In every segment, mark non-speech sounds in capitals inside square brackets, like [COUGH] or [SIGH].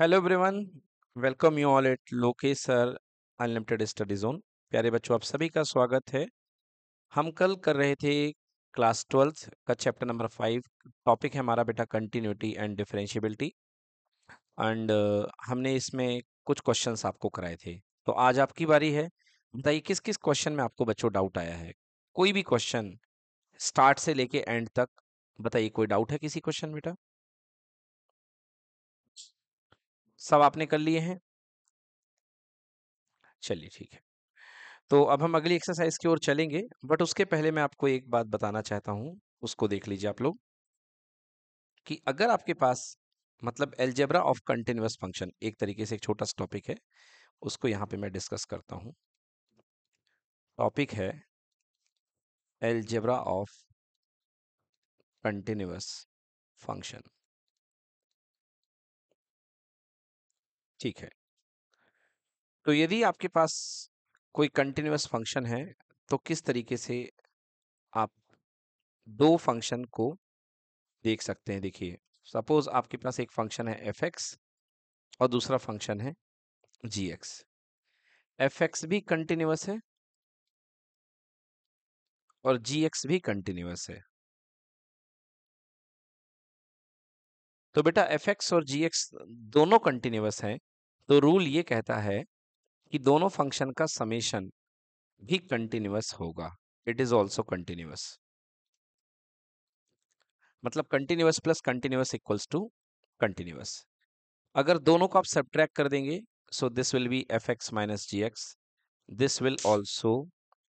Hello everyone welcome you all at Loke sir unlimited study zone प्यारे बच्चों आप सभी का स्वागत है हम कल कर रहे थे क्लास ट्वेल्थ का चैप्टर नंबर फाइव टॉपिक है हमारा बेटा कंटिन्यूटी एंड डिफरेंशियबिलिटी एंड हमने इसमें कुछ क्वेश्चंस आपको कराए थे तो आज आपकी बारी है बताइए किस किस क्वेश्चन में आपको बच्चों डाउट आया है कोई भी क्वेश्चन स्टार्ट से लेके एंड तक बताइए कोई डाउट है किसी क्वेश्चन बेटा सब आपने कर लिए हैं चलिए ठीक है तो अब हम अगली एक्सरसाइज की ओर चलेंगे बट उसके पहले मैं आपको एक बात बताना चाहता हूं उसको देख लीजिए आप लोग कि अगर आपके पास मतलब एल्जेब्रा ऑफ कंटिन्यूस फंक्शन एक तरीके से एक छोटा सा टॉपिक है उसको यहाँ पे मैं डिस्कस करता हूँ टॉपिक है एल्जेब्रा ऑफ कंटिन्यूस फंक्शन ठीक है तो यदि आपके पास कोई कंटिन्यूस फंक्शन है तो किस तरीके से आप दो फंक्शन को देख सकते हैं देखिए सपोज आपके पास एक फंक्शन है एफ एक्स और दूसरा फंक्शन है जी एक्स एफ एक्स भी कंटिन्यूस है और जी एक्स भी कंटिन्यूस है तो बेटा एफ एक्स और जी एक्स दोनों कंटिन्यूस हैं तो रूल ये कहता है कि दोनों फंक्शन का समेशन भी कंटिन्यूस होगा इट इज ऑल्सो कंटिन्यूस मतलब continuous plus continuous equals to continuous अगर दोनों को आप सब्ट्रैक्ट कर देंगे so this will be f x minus g x this will also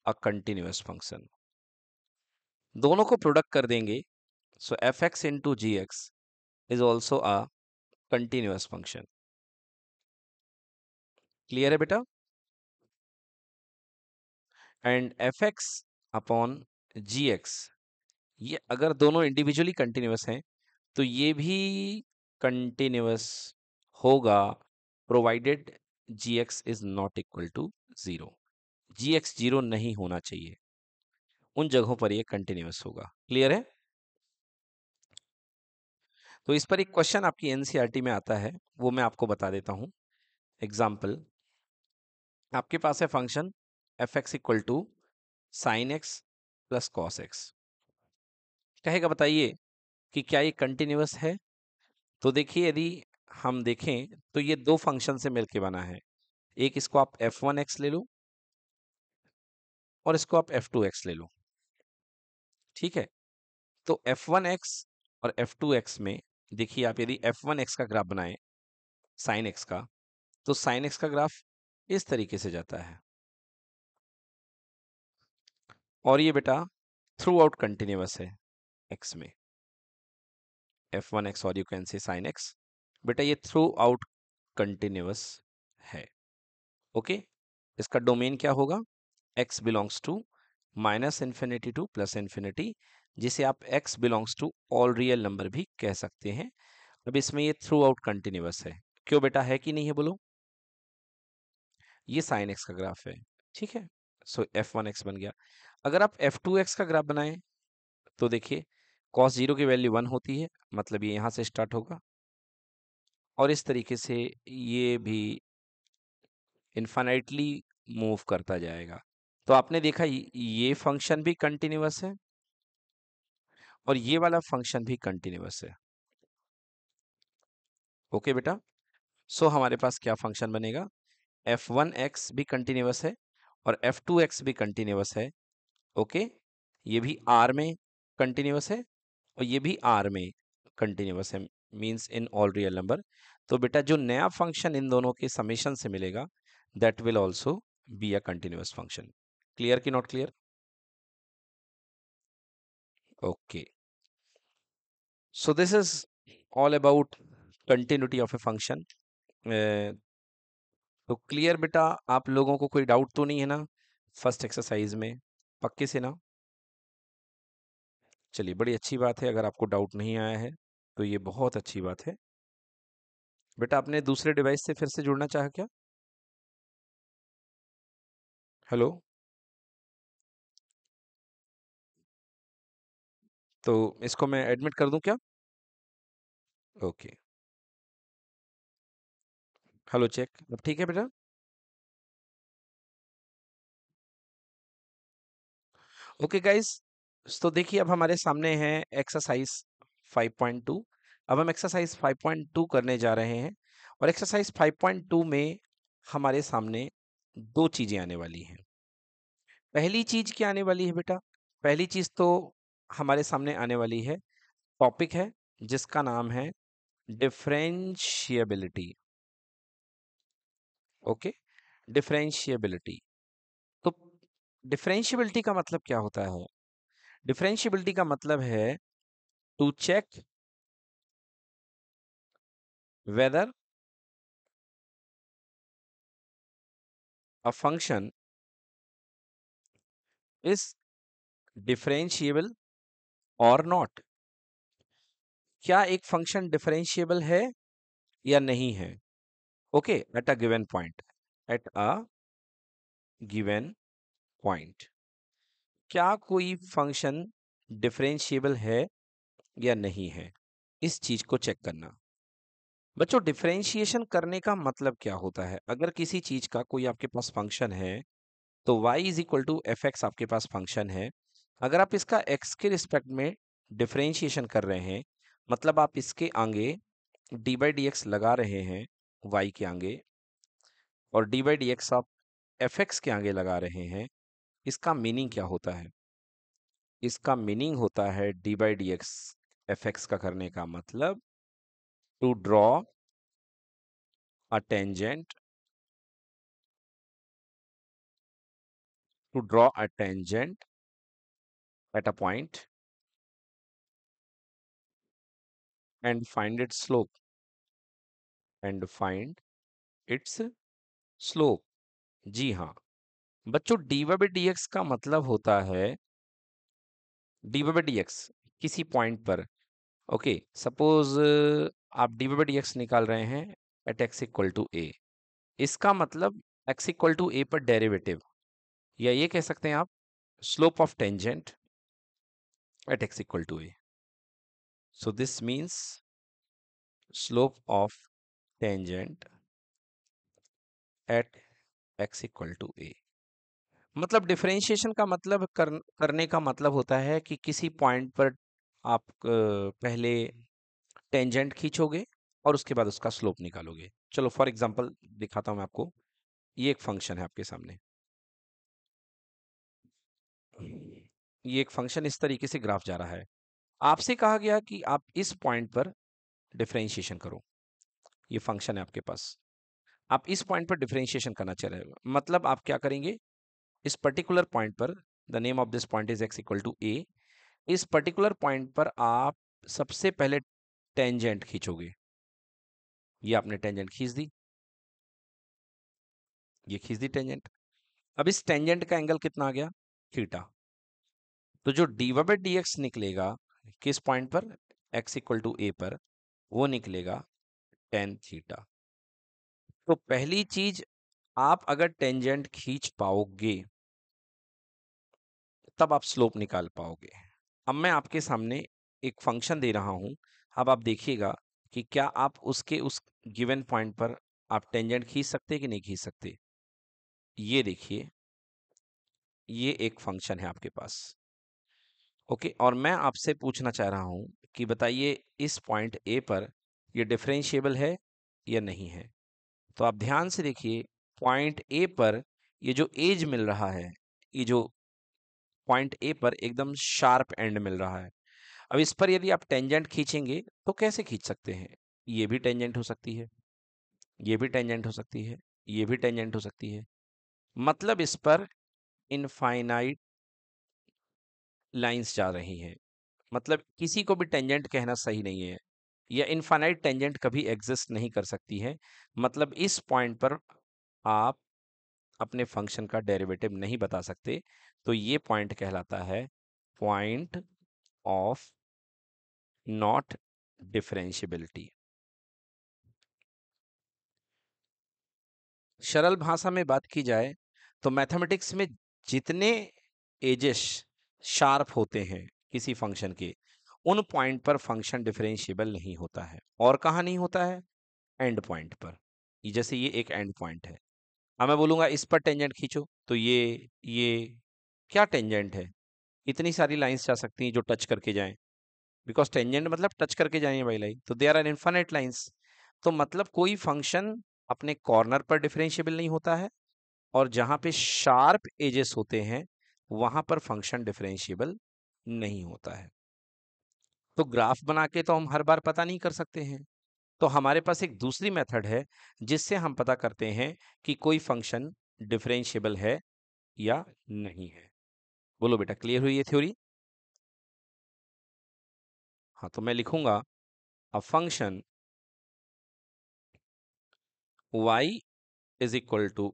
a continuous function दोनों को प्रोडक्ट कर देंगे सो एफ एक्स इंटू जी एक्स इज ऑल्सो अ कंटिन्यूस फंक्शन क्लियर है बेटा and f x upon g x ये अगर दोनों इंडिविजुअली कंटिन्यूस हैं तो ये भी कंटिन्यूस होगा provided g x is not equal to zero g x zero नहीं होना चाहिए उन जगहों पर ये कंटिन्यूस होगा क्लियर है तो इस पर एक क्वेश्चन आपकी एनसीईआरटी e में आता है वो मैं आपको बता देता हूं एग्जाम्पल आपके पास है function f x equal to sine x plus cos x कहेगा बताइए कि क्या ये कंटिन्यूस है तो देखिए यदि हम देखें तो ये दो फंक्शन से मिलके बना है एक इसको आप एफ वन एक्स ले लो और इसको आप एफ टू एक्स ले लो ठीक है तो एफ वन एक्स और एफ टू एक्स में देखिए आप यदि एफ वन एक्स का ग्राफ बनाएं साइन एक्स का तो साइन एक्स का ग्राफ इस तरीके से जाता है और ये बेटा थ्रू आउट कंटिन्यूस है एक्स में एफ वन एक्स और you can say sine x बेटा ये थ्रू आउट कंटिन्यूस है ओके okay? इसका डोमेन क्या होगा x belongs to minus infinity to plus infinity जिसे आप x belongs to all real number भी कह सकते हैं अब इसमें ये थ्रू आउट कंटिन्यूस है क्यों बेटा है कि नहीं है बोलो ये साइन एक्स का ग्राफ है ठीक है सो एफ वन एक्स बन गया अगर आप एफ टू एक्स का ग्राफ बनाएं तो देखिए कॉस जीरो की वैल्यू वन होती है मतलब ये यहाँ से स्टार्ट होगा और इस तरीके से ये भी इन्फाइनाइटली मूव करता जाएगा तो आपने देखा ये फंक्शन भी कंटिन्यूस है और ये वाला फंक्शन भी कंटिन्यूस है ओके बेटा सो हमारे पास क्या फंक्शन बनेगा एफ वन एक्स भी कंटिन्यूस है और एफ टू एक्स भी कंटिन्यूस है ओके ये भी आर में कंटिन्यूस है और ये भी आर में कंटिन्यूस है means in all real number तो बेटा जो नया फंक्शन इन दोनों के समेशन से मिलेगा that will also be a continuous function clear की not clear okay so this is all about continuity of a function तो क्लियर बेटा आप लोगों को कोई डाउट तो नहीं है ना फर्स्ट एक्सरसाइज में पक्के से ना चलिए बड़ी अच्छी बात है अगर आपको डाउट नहीं आया है तो ये बहुत अच्छी बात है बेटा आपने दूसरे डिवाइस से फिर से जुड़ना चाहा क्या हेलो तो इसको मैं एडमिट कर दूं क्या ओके हेलो चेक अब मतलब ठीक है बेटा ओके गाइस तो देखिए अब हमारे सामने है एक्सरसाइज 5.2 अब हम एक्सरसाइज 5.2 करने जा रहे हैं और एक्सरसाइज 5.2 में हमारे सामने दो चीज़ें आने वाली हैं पहली चीज़ क्या आने वाली है बेटा पहली चीज़ तो हमारे सामने आने वाली है टॉपिक है जिसका नाम है डिफ्रेंशियबिलिटी ओके डिफरेंशियबिलिटी तो डिफ्रेंशियबिलिटी का मतलब क्या होता है डिफ्रेंशियबिलिटी का मतलब है to check whether a function is differentiable और नॉट क्या एक फंक्शन डिफरेंशियबल है या नहीं है okay at a given point at a given point क्या कोई फंक्शन डिफरेंशियबल है या नहीं है इस चीज को चेक करना बच्चों डिफरेंशिएशन करने का मतलब क्या होता है अगर किसी चीज का कोई आपके पास फंक्शन है तो y is equal to f x आपके पास फंक्शन है अगर आप इसका x के रिस्पेक्ट में डिफरेंशिएशन कर रहे हैं मतलब आप इसके आगे डी बाई डी एक्स लगा रहे हैं वाई के आगे और डी बाई डी एक्स आप एफ एक्स के आगे लगा रहे हैं इसका मीनिंग क्या होता है इसका मीनिंग होता है d by d x f x का करने का मतलब to draw a tangent to draw a tangent at a point and find it slope and find its slope जी हाँ बच्चों d y by d x का मतलब होता है d y by d x किसी पॉइंट पर ओके सपोज आप d y by d x निकाल रहे हैं at x equal to a इसका मतलब एक्स इक्वल टू ए पर डेरिवेटिव या ये कह सकते हैं आप slope of tangent at x equal to a so this means slope of tangent at x equal to a मतलब डिफरेंशिएशन का मतलब कर, करने का मतलब होता है कि किसी पॉइंट पर आप पहले टेंजेंट खींचोगे और उसके बाद उसका स्लोप निकालोगे चलो फॉर एग्जांपल दिखाता हूं मैं आपको ये एक फंक्शन है आपके सामने ये एक फंक्शन इस तरीके से ग्राफ जा रहा है आपसे कहा गया कि आप इस पॉइंट पर डिफ्रेंशिएशन करो ये फंक्शन है आपके पास आप इस पॉइंट पर डिफ्रेंशिएशन करना चाह मतलब आप क्या करेंगे इस पर्टिकुलर पॉइंट पर the name of this point is x equal to a इस पर्टिकुलर पॉइंट पर आप सबसे पहले टेंजेंट खींचोगे ये आपने टेंजेंट खींच दी ये खींच दी टेंजेंट अब इस टेंजेंट का एंगल कितना आ गया थीटा तो जो डी बाई डी एक्स निकलेगा किस पॉइंट पर एक्स इक्वल टू ए पर वो निकलेगा टेन थीटा तो पहली चीज आप अगर टेंजेंट खींच पाओगे तब आप स्लोप निकाल पाओगे अब मैं आपके सामने एक फंक्शन दे रहा हूं अब आप देखिएगा कि क्या आप उसके उस गिवन पॉइंट पर आप टेंजेंट खींच सकते कि नहीं खींच सकते ये देखिए ये एक फंक्शन है आपके पास ओके और मैं आपसे पूछना चाह रहा हूं कि बताइए इस पॉइंट ए पर ये डिफरेंशिएबल है या नहीं है तो आप ध्यान से देखिए पॉइंट ए पर ये जो एज मिल रहा है ये जो पॉइंट ए पर एकदम शार्प एंड मिल रहा है अब इस पर यदि आप टेंजेंट खींचेंगे तो कैसे खींच सकते हैं ये भी टेंजेंट हो सकती है ये भी टेंजेंट हो सकती है ये भी टेंजेंट हो सकती है मतलब इस पर इनफाइनाइट लाइंस जा रही हैं मतलब किसी को भी टेंजेंट कहना सही नहीं है या इनफाइनाइट टेंजेंट कभी एग्जिस्ट नहीं कर सकती है मतलब इस पॉइंट पर आप अपने फंक्शन का डेरिवेटिव नहीं बता सकते तो ये पॉइंट कहलाता है पॉइंट ऑफ नॉट डिफरेंशियबिलिटी सरल भाषा में बात की जाए तो मैथमेटिक्स में जितने एजेस शार्प होते हैं किसी फंक्शन के उन पॉइंट पर फंक्शन डिफरेंशिएबल नहीं होता है और कहाँ नहीं होता है एंड पॉइंट पर जैसे ये एक एंड पॉइंट है अब मैं बोलूँगा इस पर टेंजेंट खींचो तो ये ये क्या टेंजेंट है इतनी सारी लाइन्स जा सकती हैं जो टच करके जाए बिकॉज टेंजेंट मतलब टच करके जाए भाई लाइन तो they are an infinite lines तो मतलब कोई फंक्शन अपने कॉर्नर पर डिफरेंशिएबल नहीं होता है और जहाँ पे शार्प एजेस होते हैं वहाँ पर फंक्शन डिफरेंशिएबल नहीं होता है तो ग्राफ बना के तो हम हर बार पता नहीं कर सकते हैं तो हमारे पास एक दूसरी मेथड है जिससे हम पता करते हैं कि कोई फंक्शन डिफरेंशियबल है या नहीं है बोलो बेटा क्लियर हुई ये थ्योरी हाँ तो मैं लिखूंगा अ function y equal to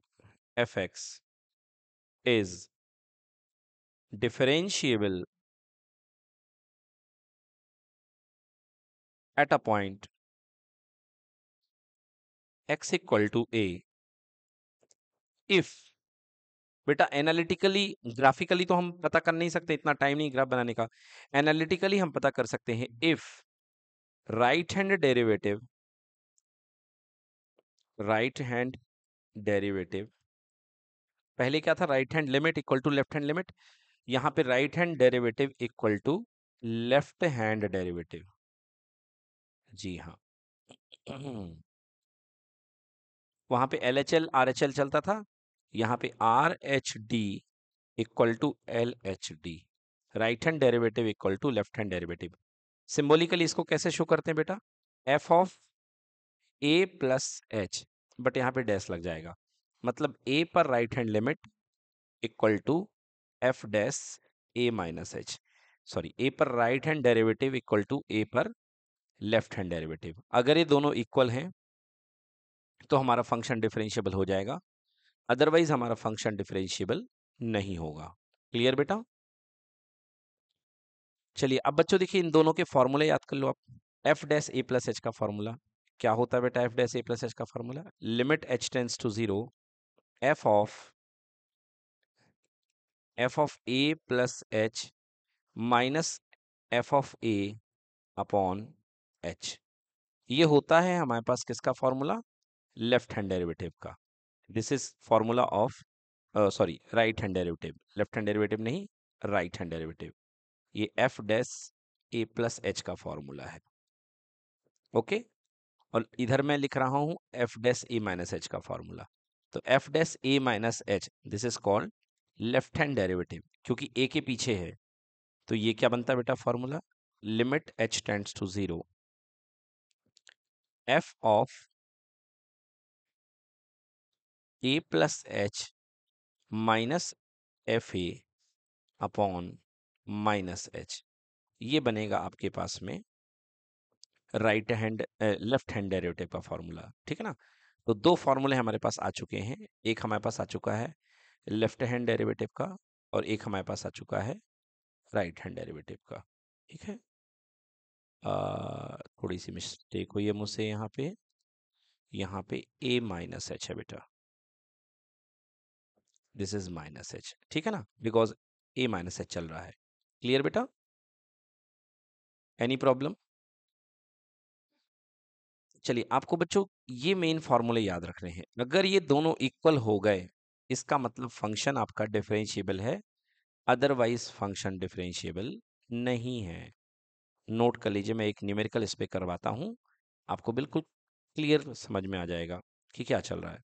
f x is differentiable at a point x equal to a if बेटा एनालिटिकली ग्राफिकली तो हम पता कर नहीं सकते इतना टाइम नहीं ग्राफ बनाने का एनालिटिकली हम पता कर सकते हैं if right hand derivative right hand derivative पहले क्या था right hand limit equal to left hand limit यहाँ पे right hand derivative equal to left hand derivative जी हाँ वहां पे L H L R H L चलता था यहां पे R H D equal to L H D right hand derivative equal to left hand derivative symbolically इसको कैसे शो करते हैं बेटा F of a plus h but यहां पे डैश लग जाएगा मतलब ए पर right hand limit equal to f dash a minus h sorry a पर right hand derivative equal to a पर लेफ्ट हैंड डेरिवेटिव अगर ये दोनों इक्वल हैं तो हमारा फंक्शन डिफरेंशियबल हो जाएगा अदरवाइज हमारा फंक्शन डिफरेंशियबल नहीं होगा क्लियर बेटा चलिए अब बच्चों देखिए इन दोनों के फॉर्मूले याद कर लो आप f dash a plus h का फॉर्मूला क्या होता है बेटा f dash a plus h का formula limit h tends to zero f of f of a plus h minus f of a upon h ये होता है हमारे पास किसका फॉर्मूला लेफ्ट हैंड डेरिवेटिव का this is formula of sorry right hand derivative left hand derivative नहीं right hand derivative ये f dash a plus h का फॉर्मूला है ओके okay? और इधर मैं लिख रहा हूं f dash a minus h का फॉर्मूला तो f dash a minus h this is called left hand derivative क्योंकि ए के पीछे है तो ये क्या बनता है बेटा formula limit h tends to zero f of a plus h minus f a upon minus h ये बनेगा आपके पास में right hand left hand derivative का फॉर्मूला ठीक है ना तो दो फॉर्मूले हमारे पास आ चुके हैं एक हमारे पास आ चुका है लेफ्ट हैंड डेरिवेटिव का और एक हमारे पास आ चुका है राइट हैंड डेरिवेटिव का ठीक है आ, थोड़ी सी मिस्टेक हुई है मुझसे यहाँ पे यहाँ पे ए माइनस एच है बेटा दिस इज माइनस एच ठीक है ना बिकॉज ए माइनस एच चल रहा है क्लियर बेटा एनी प्रॉब्लम चलिए आपको बच्चों ये मेन फॉर्मूले याद रखने हैं अगर ये दोनों इक्वल हो गए इसका मतलब फंक्शन आपका डिफरेंशियबल है अदरवाइज फंक्शन डिफरेंशियबल नहीं है नोट कर लीजिए मैं एक न्यूमेरिकल इस पर करवाता हूँ आपको बिल्कुल क्लियर समझ में आ जाएगा कि क्या चल रहा है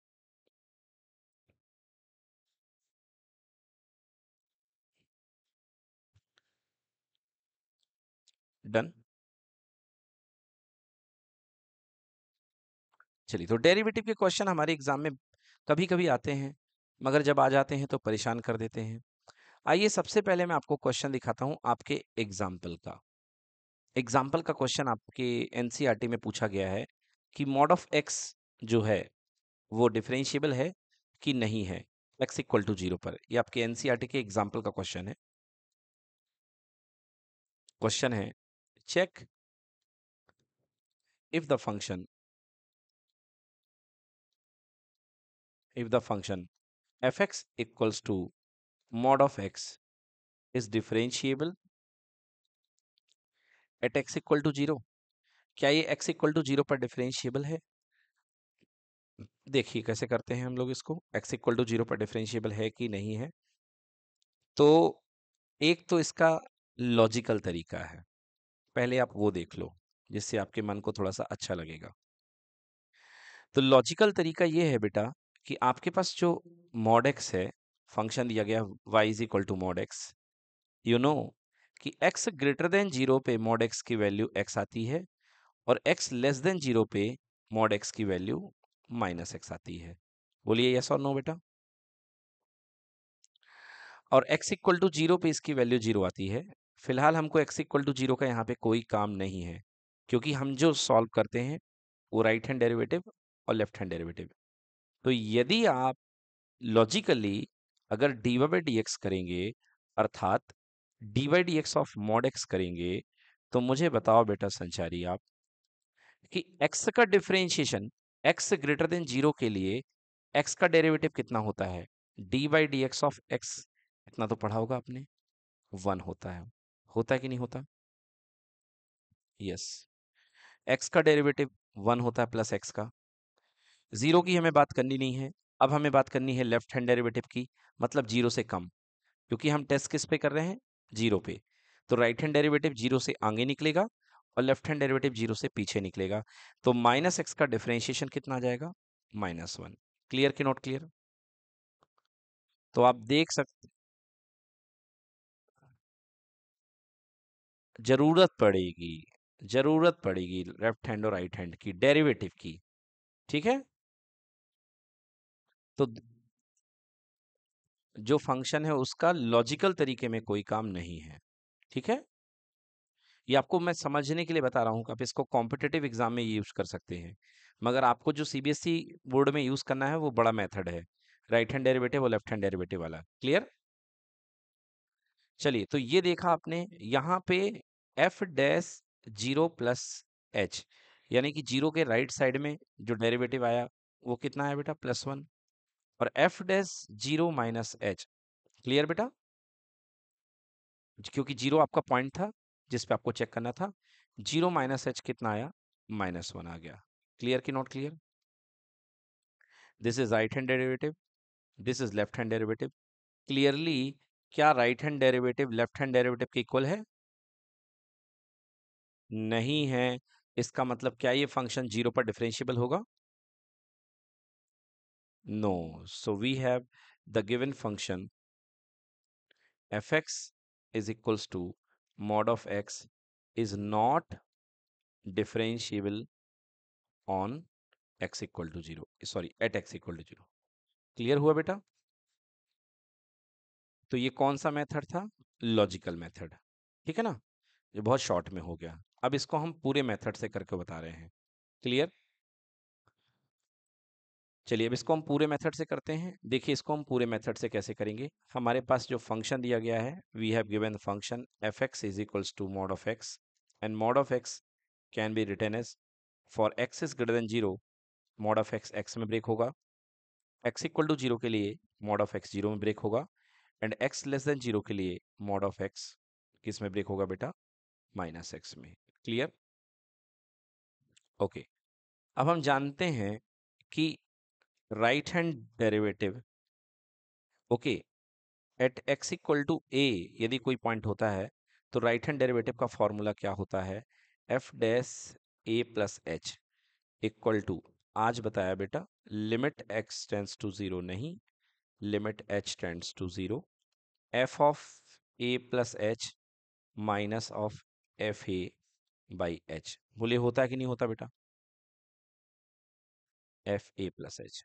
डन चलिए तो डेरिवेटिव के क्वेश्चन हमारे एग्जाम में कभी कभी आते हैं मगर जब आ जाते हैं तो परेशान कर देते हैं आइए सबसे पहले मैं आपको क्वेश्चन दिखाता हूं आपके एग्जाम्पल का एग्जाम्पल का क्वेश्चन आपके एन में पूछा गया है कि मॉड ऑफ एक्स जो है वो डिफरेंशियबल है कि नहीं है एक्स इक्वल टू जीरो पर ये आपके एन के एग्जाम्पल का क्वेश्चन है क्वेश्चन है check if the function if the function f x equals to mod of x is differentiable at x equal to zero क्या ये एक्स इक्वल टू जीरो पर डिफरेंशियबल है देखिए कैसे करते हैं हम लोग इसको एक्स इक्वल टू जीरो पर डिफरेंशियबल है कि नहीं है तो एक तो इसका लॉजिकल तरीका है पहले आप वो देख लो जिससे आपके मन को थोड़ा सा अच्छा लगेगा तो लॉजिकल तरीका ये है बेटा कि आपके पास जो मॉड एक्स है फंक्शन दिया गया y is equal to mod x you know कि x ग्रेटर देन जीरो पे मॉड x की वैल्यू x आती है और x लेस देन जीरो पे मॉड x की वैल्यू माइनस एक्स आती है बोलिए यस और नो बेटा और x इक्वल टू जीरो पे इसकी वैल्यू जीरो आती है फिलहाल हमको x इक्वल टू जीरो का यहाँ पे कोई काम नहीं है क्योंकि हम जो सॉल्व करते हैं वो राइट हैंड डेरिवेटिव और लेफ्ट हैंड डेरिवेटिव तो यदि आप लॉजिकली अगर डी वाई डी एक्स करेंगे अर्थात d y d x of mod x करेंगे तो मुझे बताओ बेटा संचारी आप कि एक्स का differentiation x greater than zero के लिए एक्स का डेरिवेटिव कितना होता है d y d x of x इतना तो पढ़ा होगा आपने वन होता है होता है कि नहीं होता यस yes. एक्स का डेरिवेटिव वन होता है प्लस एक्स का जीरो की हमें बात करनी नहीं है अब हमें बात करनी है लेफ्ट हैंड डेरिवेटिव की मतलब जीरो से कम क्योंकि हम टेस्ट किस पे कर रहे हैं जीरो पे तो राइट हैंड डेरिवेटिव जीरो से आगे निकलेगा और लेफ्ट हैंड डेरिवेटिव जीरो से पीछे निकलेगा तो माइनस एक्स का डिफरेंशिएशन कितना आ जाएगा माइनस वन क्लियर के नॉट क्लियर तो आप देख सकते जरूरत पड़ेगी जरूरत पड़ेगी लेफ्ट हैंड और राइट हैंड की डेरिवेटिव की ठीक है तो जो फंक्शन है उसका लॉजिकल तरीके में कोई काम नहीं है ठीक है ये आपको मैं समझने के लिए बता रहा हूँ कि आप इसको कॉम्पिटेटिव एग्जाम में यूज कर सकते हैं मगर आपको जो सीबीएसई e बोर्ड में यूज करना है वो बड़ा मेथड है राइट हैंड डेरिवेटिव और लेफ्ट हैंड डेरिवेटिव वाला क्लियर चलिए तो ये देखा आपने यहाँ पे f dash zero plus h यानी कि जीरो के राइट साइड में जो डेरिवेटिव आया वो कितना है बेटा प्लस वन और f dash zero minus h clear बेटा क्योंकि जीरो आपका पॉइंट था जिस पे आपको चेक करना था जीरो माइनस एच कितना आया माइनस वन आ गया क्लियर की not clear this is right hand derivative this is left hand derivative clearly क्या right hand derivative left hand derivative के इक्वल है नहीं है इसका मतलब क्या ये फंक्शन जीरो पर डिफरेंशियबल होगा No. So we have the given function fx is equals to mod of x is not differentiable on x equal to 0 sorry at x equal to 0 clear hua beta तो ये कौन सा method था logical method ठीक है ना ये बहुत शॉर्ट में हो गया अब इसको हम पूरे मेथड से करके बता रहे हैं क्लियर चलिए अब इसको हम पूरे मेथड से करते हैं देखिए इसको हम पूरे मेथड से कैसे करेंगे हमारे पास जो फंक्शन दिया गया है we have given function f x is equals to mod of x and mod of x can be written as for x is greater than zero mod of x x में break होगा x equal to zero के लिए mod of x zero में break होगा and x less than zero के लिए mod of x किस में ब्रेक होगा बेटा माइनस एक्स में क्लियर ओके okay. अब हम जानते हैं कि right hand derivative okay at x equal to a यदि कोई पॉइंट होता है तो राइट हैंड डेरिवेटिव का फॉर्मूला क्या होता है f dash a plus h equal to आज बताया बेटा limit x tends to zero नहीं limit h tends to zero f of a plus h minus of f a by H बोले होता है कि नहीं होता बेटा एफ ए प्लस एच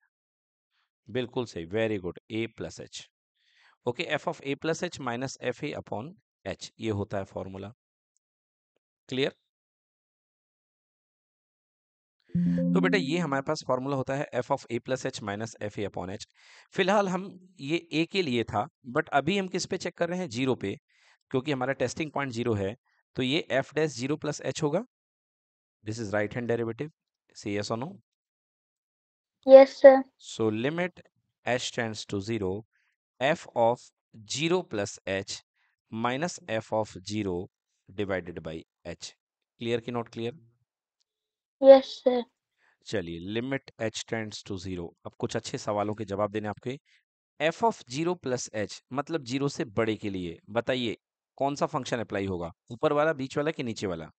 बिल्कुल सही very good a plus h okay f of a plus h minus f a upon h ये होता है फॉर्मूला क्लियर तो बेटा ये hmm. हमारे पास फॉर्मूला होता है f of a plus h minus f a upon h फिलहाल हम ये ए के लिए था बट अभी हम किस पे चेक कर रहे हैं जीरो पे क्योंकि हमारा टेस्टिंग पॉइंट जीरो है तो ये f dash zero plus h होगा this is right hand derivative C S on Yes, sir. So limit h tends to 0, f of 0 plus h minus f of 0 divided by h. Clear कि not clear? Yes, sir. चलिए limit h tends to zero अब कुछ अच्छे सवालों के जवाब देने आपके f of zero plus h मतलब जीरो से बड़े के लिए बताइए कौन सा फंक्शन अप्लाई होगा ऊपर वाला बीच वाला कि नीचे वाला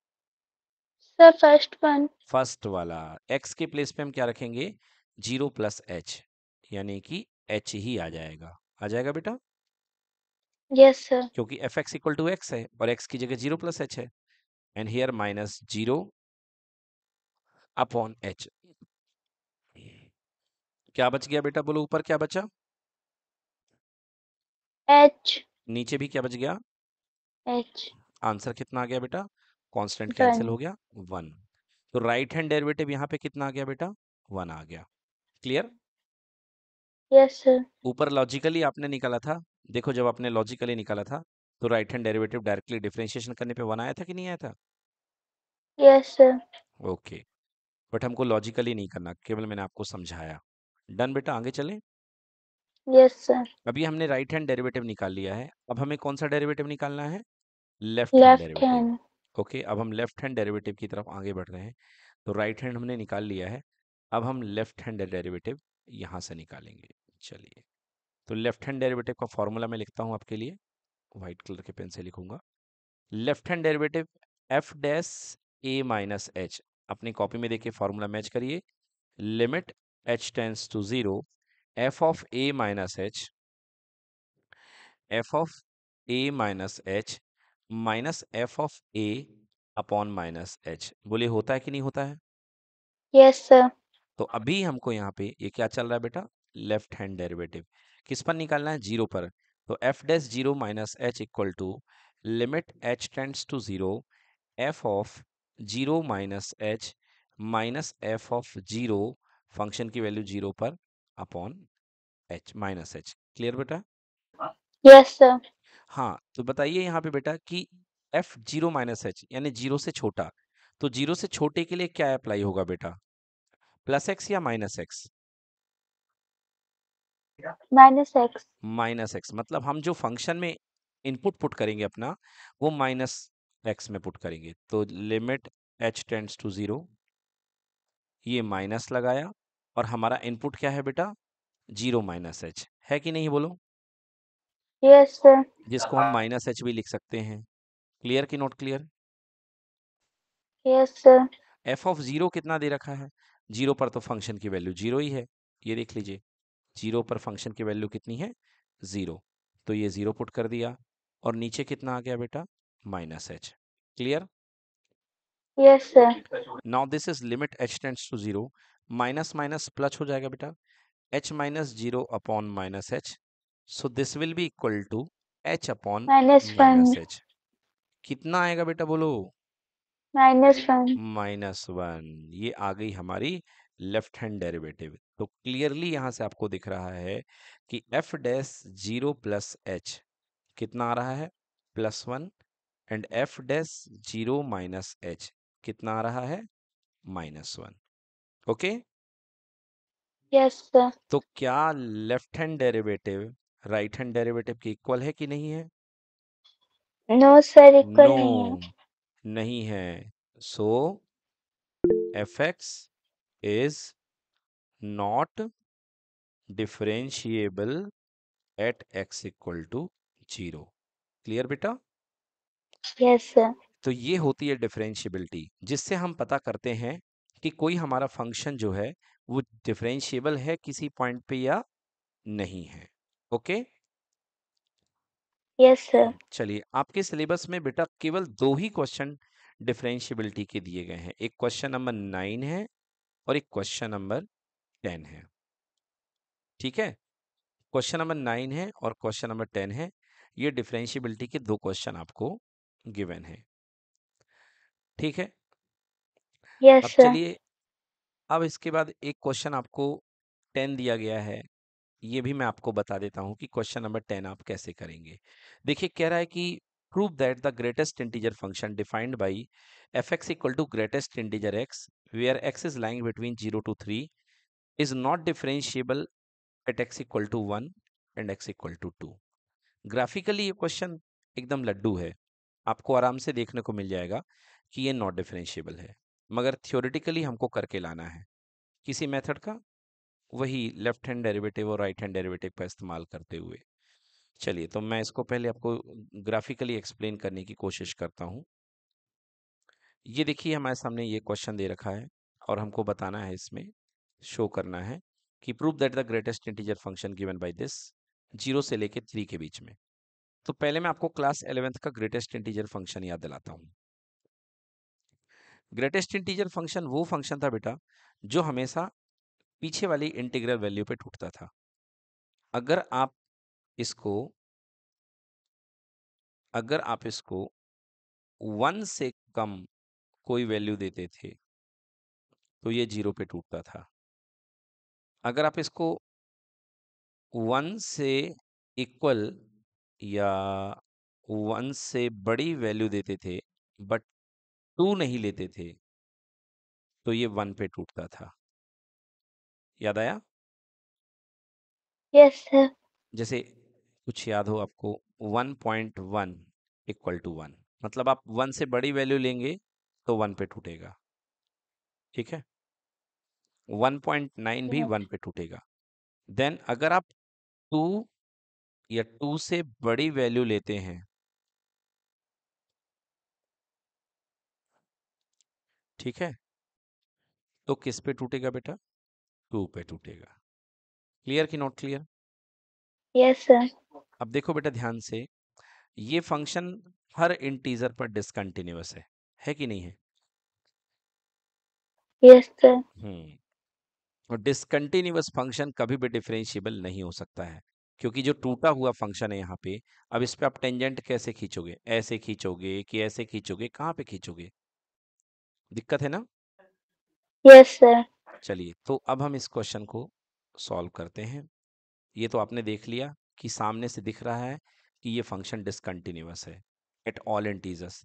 सर फर्स्ट वन फर्स्ट वाला x के प्लेस पे हम क्या रखेंगे जीरो प्लस एच यानी कि एच ही आ जाएगा आ जाएगा बेटा यस सर क्योंकि f x equal to x है और एक्स की जगह जीरो प्लस एच है and here minus zero upon h क्या बच गया बेटा बोलो ऊपर क्या बचा एच नीचे भी क्या बच गया एच आंसर कितना आ गया बेटा कांस्टेंट कैंसिल हो गया वन तो राइट हैंड डेरिवेटिव यहाँ पे कितना आ गया बेटा वन आ गया क्लियर यस सर ऊपर लॉजिकली आपने निकाला था देखो जब आपने लॉजिकली निकाला था तो right hand derivative directly differentiation करने पे वन आया था कि नहीं आया था यस सर ओके बट हमको लॉजिकली नहीं करना केवल मैंने आपको समझाया डन बेटा आगे चलें यस सर अभी हमने राइट हैंड डेरिवेटिव निकाल लिया है अब हमें कौन सा डेरिवेटिव निकालना है लेफ्ट हैंड डेरिवेटिव ओके अब हम लेफ्ट हैंड डेरिवेटिव की तरफ आगे बढ़ रहे हैं तो राइट right हैंड हमने निकाल लिया है अब हम लेफ्ट हैंड डेरिवेटिव यहाँ से निकालेंगे चलिए तो लेफ्ट हैंड डेरिवेटिव का फॉर्मूला मैं लिखता हूँ आपके लिए वाइट कलर के पेन से लिखूंगा left hand derivative f dash a minus h अपनी कॉपी में देखिए फॉर्मूला मैच करिए limit h tends to zero f of a minus h f of a minus h minus f of a upon minus h बोलिए होता है कि नहीं होता है यस yes, सर तो अभी हमको यहाँ पे ये क्या चल रहा है बेटा लेफ्ट हैंड डेरिवेटिव किस पर निकालना है जीरो पर तो f dash zero minus h equal to limit h tends to zero f of zero minus h minus f of zero function की वैल्यू जीरो पर upon h minus h clear बेटा yes sir हाँ तो बताइए यहाँ पे बेटा कि एफ जीरो माइनस एच यानी जीरो से छोटा तो जीरो से छोटे के लिए क्या अप्लाई होगा बेटा प्लस एक्स या minus x minus x minus x मतलब हम जो फंक्शन में इनपुट पुट करेंगे अपना वो माइनस एक्स में पुट करेंगे तो limit h tends to zero ये माइनस लगाया और हमारा इनपुट क्या है बेटा जीरो माइनस एच है कि नहीं बोलो यस सर जिसको हम माइनस एच भी लिख सकते हैं क्लियर की not clear yes sir f of zero कितना दे रखा है जीरो पर तो फंक्शन की वैल्यू जीरो ही है ये देख लीजिए जीरो पर फंक्शन की वैल्यू कितनी है ज़ीरो तो ये ज़ीरो पुट कर दिया और नीचे कितना आ गया बेटा minus h clear yes sir now this is limit h tends to zero minus minus plus हो जाएगा बेटा h minus zero upon minus h so this will be equal to h upon minus h कितना आएगा बेटा बोलो minus one minus one ये आ गई हमारी लेफ्ट हैंड डेरिवेटिव तो क्लियरली यहां से आपको दिख रहा है कि f dash zero plus h कितना आ रहा है plus one and f dash zero minus h कितना आ रहा है minus one okay yes sir तो क्या left hand derivative right hand derivative के इक्वल है कि नहीं है नो सर इक्वल नहीं है नहीं है so F x is not differentiable at x equal to zero clear बेटा यस सर तो ये होती है डिफरेंशियबिलिटी जिससे हम पता करते हैं कि कोई हमारा फंक्शन जो है वो डिफरेंशियबल है किसी पॉइंट पे या नहीं है ओके okay? यस सर चलिए आपके सिलेबस में बेटा केवल दो ही क्वेश्चन डिफरेंशियबिलिटी के दिए गए हैं एक क्वेश्चन नंबर नाइन है और एक क्वेश्चन नंबर टेन है ठीक है क्वेश्चन नंबर नाइन है और क्वेश्चन नंबर टेन है ये डिफरेंशियबिलिटी के दो क्वेश्चन आपको गिवन है ठीक है यस अब चलिए अब इसके बाद एक क्वेश्चन आपको टेन दिया गया है ये भी मैं आपको बता देता हूँ कि क्वेश्चन नंबर टेन आप कैसे करेंगे देखिए कह रहा है कि prove that the greatest integer function defined by f x equal to greatest integer x are x is lying between zero to three is not differentiable at x equal to one and x equal to two graphically ये question एकदम लड्डू है आपको आराम से देखने को मिल जाएगा कि ये नॉट डिफरेंशियबल है मगर थियोरिटिकली हमको करके लाना है किसी मेथड का वही लेफ्ट हैंड डेरिवेटिव और राइट हैंड डेरिवेटिव का इस्तेमाल करते हुए चलिए तो मैं इसको पहले आपको ग्राफिकली एक्सप्लेन करने की कोशिश करता हूँ ये देखिए हमारे सामने ये क्वेश्चन दे रखा है और हमको बताना है इसमें शो करना है कि prove that the greatest integer function given by this zero से लेके थ्री के बीच में तो पहले मैं आपको क्लास एलेवेंथ का ग्रेटेस्ट इंटीजर फंक्शन याद दिलाता हूँ ग्रेटेस्ट इंटीजर फंक्शन वो फंक्शन था बेटा जो हमेशा पीछे वाली इंटीग्रल वैल्यू पे टूटता था अगर आप इसको अगर आप इसको वन से कम कोई वैल्यू देते थे तो ये जीरो पे टूटता था अगर आप इसको वन से इक्वल या वन से बड़ी वैल्यू देते थे बट टू नहीं लेते थे तो ये वन पे टूटता था याद आया yes, जैसे कुछ याद हो आपको one point one equal to one मतलब आप वन से बड़ी वैल्यू लेंगे तो वन पे टूटेगा ठीक है वन पॉइंट नाइन भी वन पे टूटेगा देन अगर आप टू या टू से बड़ी वैल्यू लेते हैं ठीक है तो किस पे टूटेगा बेटा टू पे टूटेगा क्लियर की नॉट क्लियर यस सर अब देखो बेटा ध्यान से ये फंक्शन हर इंटीजर पर डिसकंटिन्यूस है है कि नहीं है यस सर हम्म और डिसकंटिन्यूस फंक्शन कभी भी डिफरेंशिएबल नहीं हो सकता है क्योंकि जो टूटा हुआ फंक्शन है यहाँ पे अब इस पे आप टेंजेंट कैसे खींचोगे ऐसे खींचोगे कि ऐसे खींचोगे कहाँ पे खींचोगे दिक्कत है ना यस yes, सर चलिए तो अब हम इस क्वेश्चन को सॉल्व करते हैं ये तो आपने देख लिया कि सामने से दिख रहा है कि ये फंक्शन डिसकंटिन्यूस है एट ऑल इंटीजर्स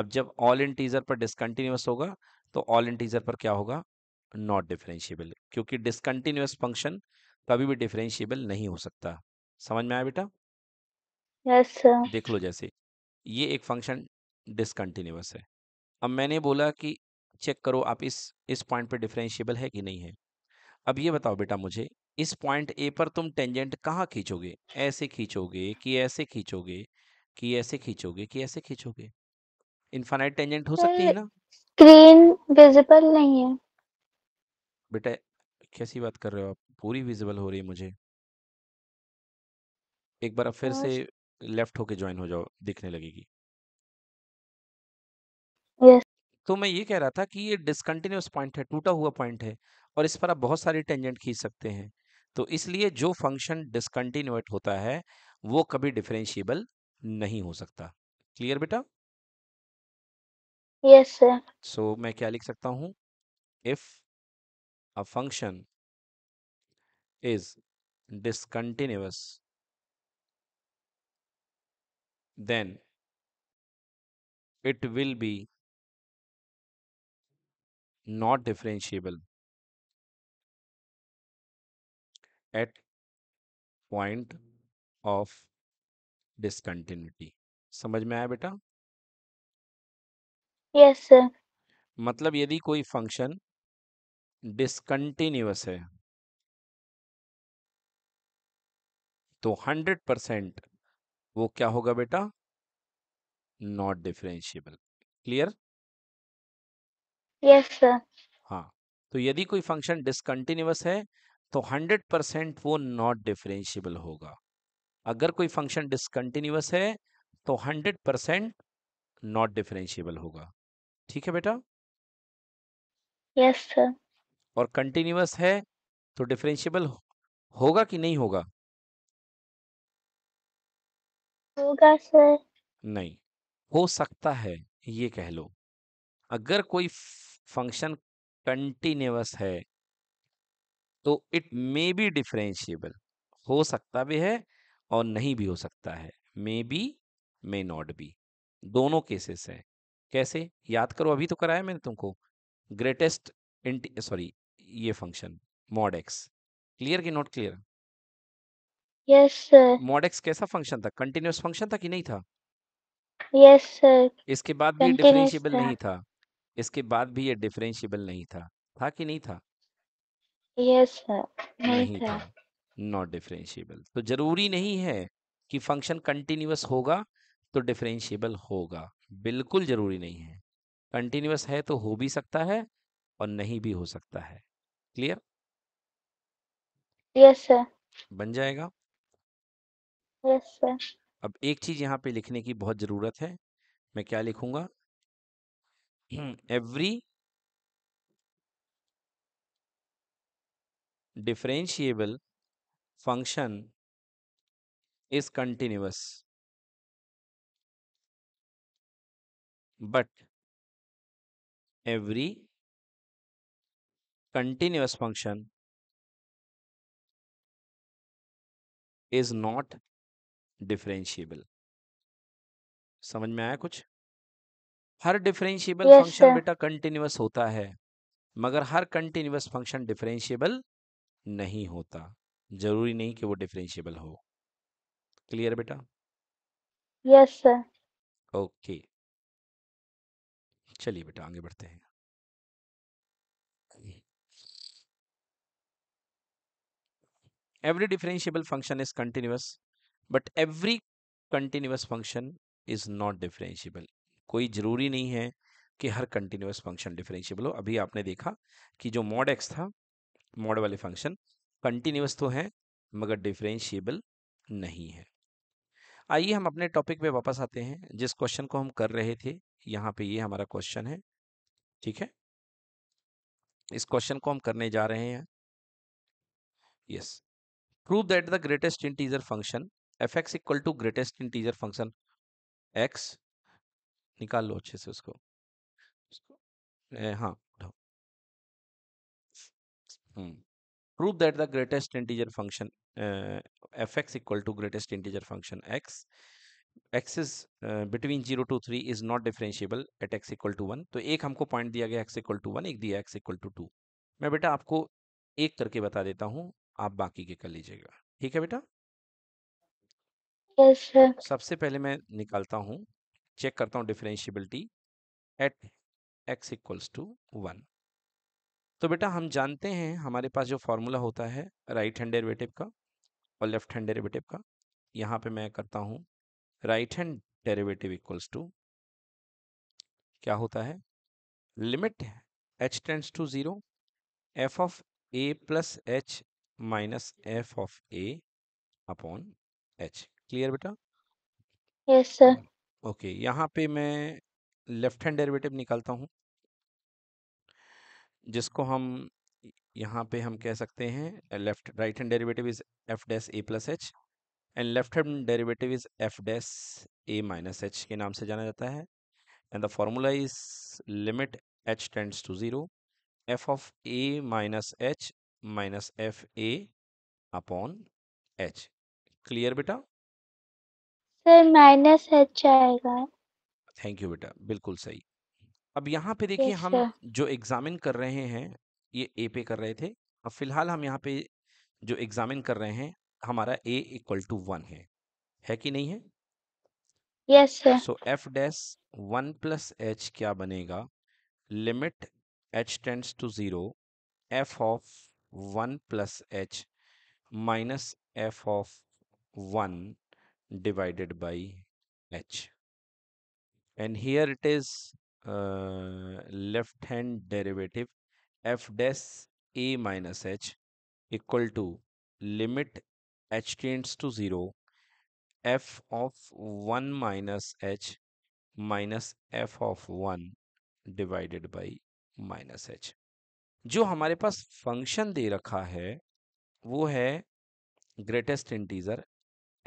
अब जब ऑल इंटीजर पर डिसकंटिन्यूस होगा तो ऑल इंटीजर पर क्या होगा नॉट डिफरेंशियबल क्योंकि डिसकंटिन्यूस फंक्शन कभी भी डिफरेंशियबल नहीं हो सकता समझ में आया बेटा yes, देख लो जैसे ये एक फंक्शन डिसकंटिन्यूस है अब मैंने बोला कि चेक करो आप इस इस पॉइंट पे डिफरेंशिएबल है कि नहीं है अब ये बताओ बेटा मुझे इस पॉइंट ए पर तुम टेंजेंट कहाँ खींचोगे ऐसे खींचोगे कि ऐसे खींचोगे कि ऐसे खींचोगे कि ऐसे खींचोगे इनफाइनाइट टेंजेंट हो सकती है ना स्क्रीन विजिबल नहीं है बेटा कैसी बात कर रहे हो आप पूरी विजिबल हो रही है मुझे एक बार फिर से लेफ्ट होके ज्वाइन हो जाओ दिखने लगेगी तो मैं ये कह रहा था कि ये डिसकंटिन्यूस पॉइंट है टूटा हुआ पॉइंट है और इस पर आप बहुत सारी टेंजेंट खींच सकते हैं तो इसलिए जो फंक्शन डिसकंटिन्यूएट होता है वो कभी डिफरेंशियबल नहीं हो सकता क्लियर बेटा यस सर सो मैं क्या लिख सकता हूं if a function is discontinuous then it will be not differentiable at point of discontinuity समझ में आया बेटा यस yes, सर मतलब यदि कोई फंक्शन डिसकंटिन्यूस है तो हंड्रेड परसेंट वो क्या होगा बेटा not differentiable clear yes sir हाँ तो यदि कोई फंक्शन डिसकंटिन्यूस है तो 100 परसेंट वो नॉट डिफरेंशियबल होगा अगर कोई फंक्शन डिसकंटिन्यूस है तो 100 परसेंट नॉट डिफरेंशियबल होगा ठीक है बेटा यस सर और कंटिन्यूस है तो डिफरेंशियबल होगा कि नहीं होगा होगा सर नहीं हो सकता है ये कह लो अगर कोई फंक्शन कंटिन्यूस है तो इट मे बी डिफ्रेंशियबल हो सकता भी है और नहीं भी हो सकता है may be may not be दोनों केसेस हैं कैसे याद करो अभी तो कराया मैंने तुमको ग्रेटेस्ट सॉरी ये फंक्शन मॉड एक्स क्लियर कि not clear yes mod x कैसा फंक्शन था कंटिन्यूस फंक्शन था कि नहीं था यस yes, सर इसके बाद भी डिफरेंशिएबल नहीं था इसके बाद भी ये डिफरेंशियबल नहीं था था कि नहीं था यस नहीं नहीं था नॉट डिफरेंशियबल तो जरूरी नहीं है कि फंक्शन कंटिन्यूस होगा तो डिफरेंशियबल होगा बिल्कुल जरूरी नहीं है कंटिन्यूस है तो हो भी सकता है और नहीं भी हो सकता है क्लियर यस सर बन जाएगा यस सर अब एक चीज यहाँ पे लिखने की बहुत जरूरत है मैं क्या लिखूंगा Hmm. every differentiable function is continuous. But every continuous function is not differentiable. समझ में आया कुछ हर डिफरेंशियबल फंक्शन बेटा कंटिन्यूस होता है मगर हर कंटिन्यूस फंक्शन डिफरेंशियबल नहीं होता जरूरी नहीं कि वो डिफरेंशियबल हो क्लियर बेटा यस सर ओके चलिए बेटा आगे बढ़ते हैं every differentiable function is continuous but every continuous function is not differentiable कोई ज़रूरी नहीं है कि हर कंटिन्यूस फंक्शन डिफरेंशियबल हो अभी आपने देखा कि जो मॉड एक्स था मॉड वाले फंक्शन कंटिन्यूस तो हैं मगर डिफरेंशियबल नहीं है आइए हम अपने टॉपिक पे वापस आते हैं जिस क्वेश्चन को हम कर रहे थे यहाँ पे ये यह हमारा क्वेश्चन है ठीक है इस क्वेश्चन को हम करने जा रहे हैं yes prove that the greatest integer function f x equal to greatest integer function x निकाल लो अच्छे से उसको हाँ उठाओ prove that the greatest integer function f x equal to greatest integer function x x is between zero to three is not differentiable at x equal to one तो एक हमको पॉइंट दिया गया एक्स इक्वल टू वन एक दिया x equal to to मैं बेटा आपको एक करके बता देता हूँ आप बाकी के कर लीजिएगा ठीक है बेटा yes, सबसे पहले मैं निकालता हूँ चेक करता हूँ differentiability at x equals to one तो बेटा हम जानते हैं हमारे पास जो फार्मूला होता है राइट हैंड डेरिवेटिव का और लेफ्ट हैंड डेरिवेटिव का यहाँ पे मैं करता हूँ right hand derivative equals to क्या होता है limit h tends to zero f of a plus h minus f of a upon h clear बेटा यस सर ओके यहाँ पे मैं लेफ्ट हैंड डेरिवेटिव निकालता हूँ जिसको हम यहाँ पे हम कह सकते हैं left right hand derivative is f dash a plus h and left hand derivative is f dash a minus h के नाम से जाना जाता है and the formula is limit h tends to zero f of a minus h minus f a upon h clear बेटा sir minus h आएगा thank you बेटा बिल्कुल सही अब यहाँ पे देखिए हम जो एग्जामिन कर रहे हैं ये ए पे कर रहे थे अब फिलहाल हम यहाँ पे जो एग्जामिन कर रहे हैं हमारा ए इक्वल टू वन है है कि नहीं है yes sir so f dash one plus h क्या बनेगा limit h tends to zero f of one plus h minus f of one divided by h and here it is uh, left hand derivative f dash a minus h equal to limit h tends to 0 f of 1 minus h minus f of 1 divided by minus h जो हमारे पास function दे रखा है वो है greatest integer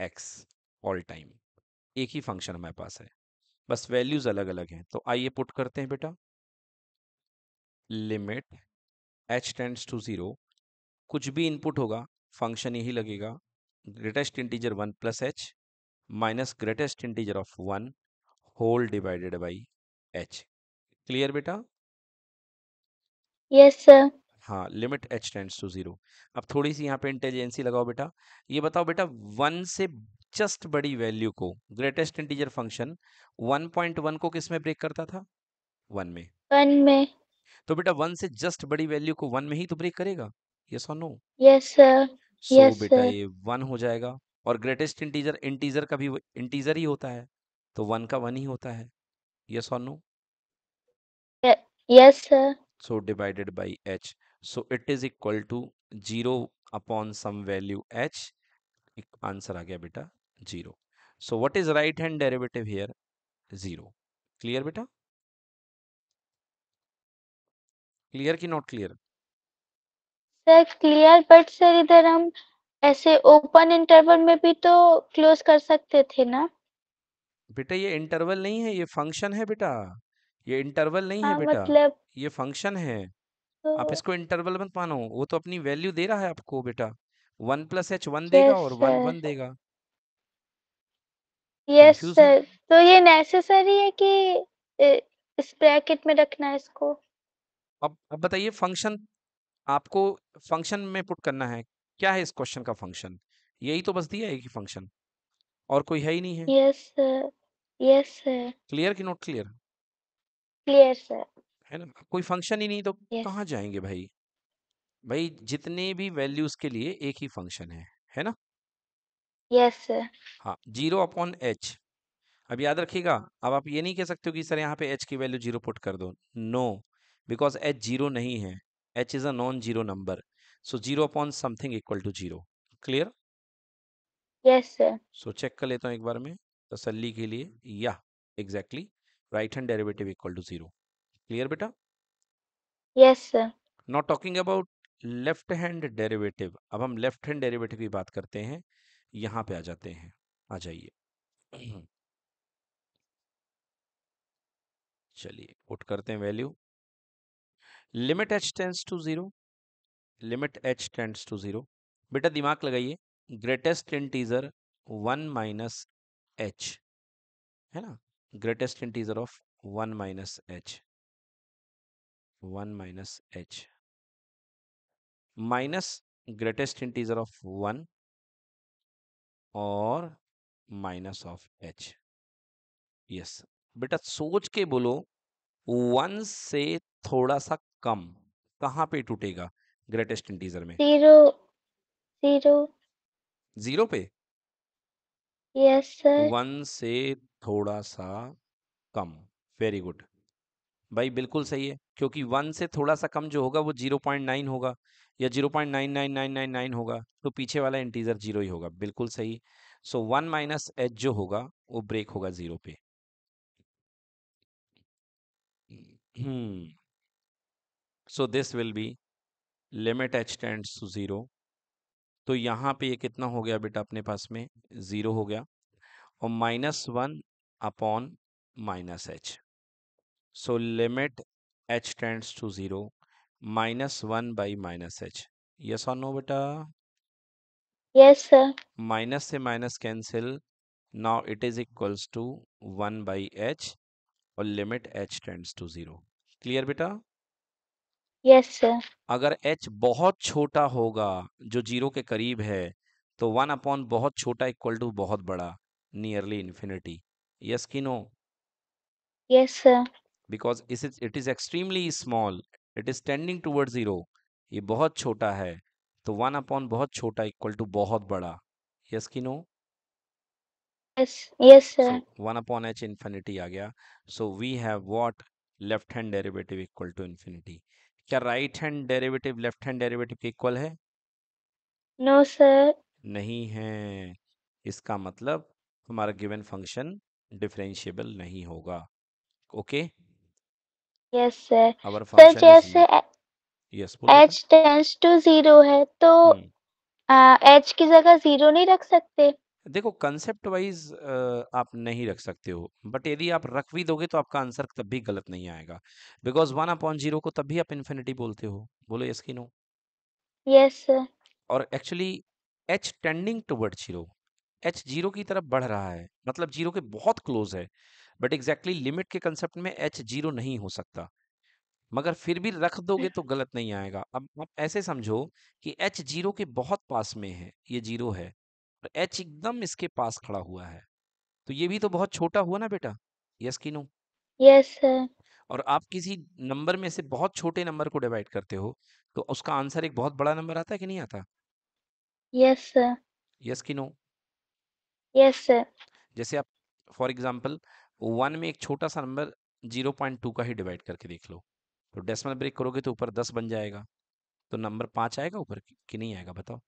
x all time एक ही function हमारे पास है बस वैल्यूज अलग अलग हैं तो आइए पुट करते हैं बेटा limit h tends to zero कुछ भी इनपुट होगा फंक्शन यही लगेगा greatest integer one plus h minus greatest integer of one whole divided by h clear बेटा यस सर हाँ limit h tends to zero अब थोड़ी सी यहाँ पे इंटेलिजेंसी लगाओ बेटा ये बताओ बेटा वन से जस्ट बड़ी वैल्यू को ग्रेटेस्ट इंटीजर फंक्शन 1.1 को किस में ब्रेक करता था वन में वन में तो बेटा वन से जस्ट बड़ी वैल्यू को वन में ही तो ब्रेक करेगा यस और no yes sir yes sir बेटा ये वन हो जाएगा और ग्रेटेस्ट इंटीजर इंटीजर का भी इंटीजर ही होता है तो वन का वन ही होता है यस और no yes sir so divided by h so it is equal to 0 upon some value h answer आ गया बेटा zero so what is right hand derivative here zero clear बेटा क्लियर की not clear sir clear but sir इधर हम ऐसे open interval में भी तो क्लोज कर सकते थे ना बेटा ये इंटरवल नहीं है ये फंक्शन है बेटा ये इंटरवल नहीं हाँ, है बेटा मतलब... ये फंक्शन है तो... आप इसको इंटरवल मत मानो वो तो अपनी वैल्यू दे रहा है आपको बेटा वन प्लस एच वन देगा और वन वन देगा यस सर तो ये नेसेसरी है कि इस ब्रैकेट में रखना है इसको अब अब बताइए फंक्शन आपको फंक्शन में पुट करना है क्या है इस क्वेश्चन का फंक्शन यही तो बस दिया है कि फंक्शन और कोई है ही नहीं है यस यस सर क्लियर कि नॉट क्लियर क्लियर सर है ना कोई फंक्शन ही नहीं तो yes. कहाँ जाएंगे भाई भाई जितने भी वैल्यूज के लिए एक ही फंक्शन है है ना यस सर हाँ जीरो अपॉन एच अब याद रखिएगा अब आप ये नहीं कह सकते हो कि सर यहाँ पे एच की वैल्यू जीरो पुट कर दो नो बिकॉज एच जीरो नहीं है h is a non zero number so zero upon something equal to zero clear yes sir so check कर लेता हूँ एक बार में तसली के लिए या exactly right hand derivative equal to zero clear बेटा yes sir not talking about left hand derivative अब हम लेफ्ट हैंड डेरिवेटिव की बात करते हैं यहाँ पे आ जाते हैं आ जाइए चलिए पुट करते हैं value limit h tends to zero limit h tends to zero बेटा दिमाग लगाइए greatest integer one minus h है ना greatest integer of one minus h one minus h minus greatest integer of one और minus of h yes बेटा सोच के बोलो वन से थोड़ा सा कम कहां पे टूटेगा ग्रेटेस्ट इंटीजर में जीरो जीरो जीरो पे यस सर वन से थोड़ा सा कम वेरी गुड भाई बिल्कुल सही है क्योंकि वन से थोड़ा सा कम जो होगा वो जीरो पॉइंट नाइन होगा या zero point nine nine nine nine nine होगा तो पीछे वाला इंटीजर जीरो ही होगा बिल्कुल सही सो वन माइनस एच जो होगा वो ब्रेक होगा जीरो पे hmm. So this will be limit h tends to zero तो यहाँ पे ये कितना हो गया बेटा अपने पास में जीरो हो गया और minus one upon minus h so limit h tends to zero minus one by minus h yes और नो बेटा यस माइनस से minus cancel now it is equals to one by h और limit h tends to zero clear बेटा yes yes, अगर h बहुत छोटा होगा जो जीरो के करीब है तो वन अपॉन बहुत छोटा इक्वल टू बहुत बड़ा नियरली इन्फिनिटी यस कि no yes because it is extremely small it is tending toward zero ये बहुत छोटा है तो वन अपॉन बहुत छोटा इक्वल टू बहुत बड़ा यस की no one upon h infinity आ गया so we have what left hand equal to infinity क्या right hand derivative left equal है नो सर नहीं है इसका मतलब हमारा गिवेन फंक्शन डिफरेंशियबल नहीं होगा okay okay? Yes sir sir जैसे e. yes h tends to zero है तो एच हम्म। की जगह जीरो नहीं रख सकते देखो कंसेप्ट वाइज आप नहीं रख सकते हो बट यदि आप रख भी दोगे तो आपका आंसर तब भी गलत नहीं आएगा बिकॉज वन अपॉन जीरो को तब भी आप इन्फिनिटी बोलते हो बोलो यस की नो यस और actually h tending toward zero h zero की तरफ बढ़ रहा है मतलब जीरो के बहुत क्लोज है बट एग्जैक्टली लिमिट के कंसेप्ट में एच जीरो नहीं हो सकता मगर फिर भी रख दोगे तो गलत नहीं आएगा अब आप ऐसे समझो कि एच जीरो के बहुत पास में है ये जीरो है और एच एकदम इसके पास खड़ा हुआ है तो ये भी तो बहुत छोटा हुआ ना बेटा यस की नो यस और आप किसी नंबर में से बहुत छोटे नंबर को डिवाइड करते हो तो उसका आंसर एक बहुत बड़ा नंबर आता है कि नहीं आता यस सर यस की नो यस सर जैसे आप फॉर एग्जाम्पल वन में एक छोटा सा नंबर जीरो पॉइंट टू का ही डिवाइड करके देख लो तो डेसिमल ब्रेक करोगे तो ऊपर दस बन जाएगा तो नंबर पांच आएगा ऊपर कि नहीं आएगा बताओ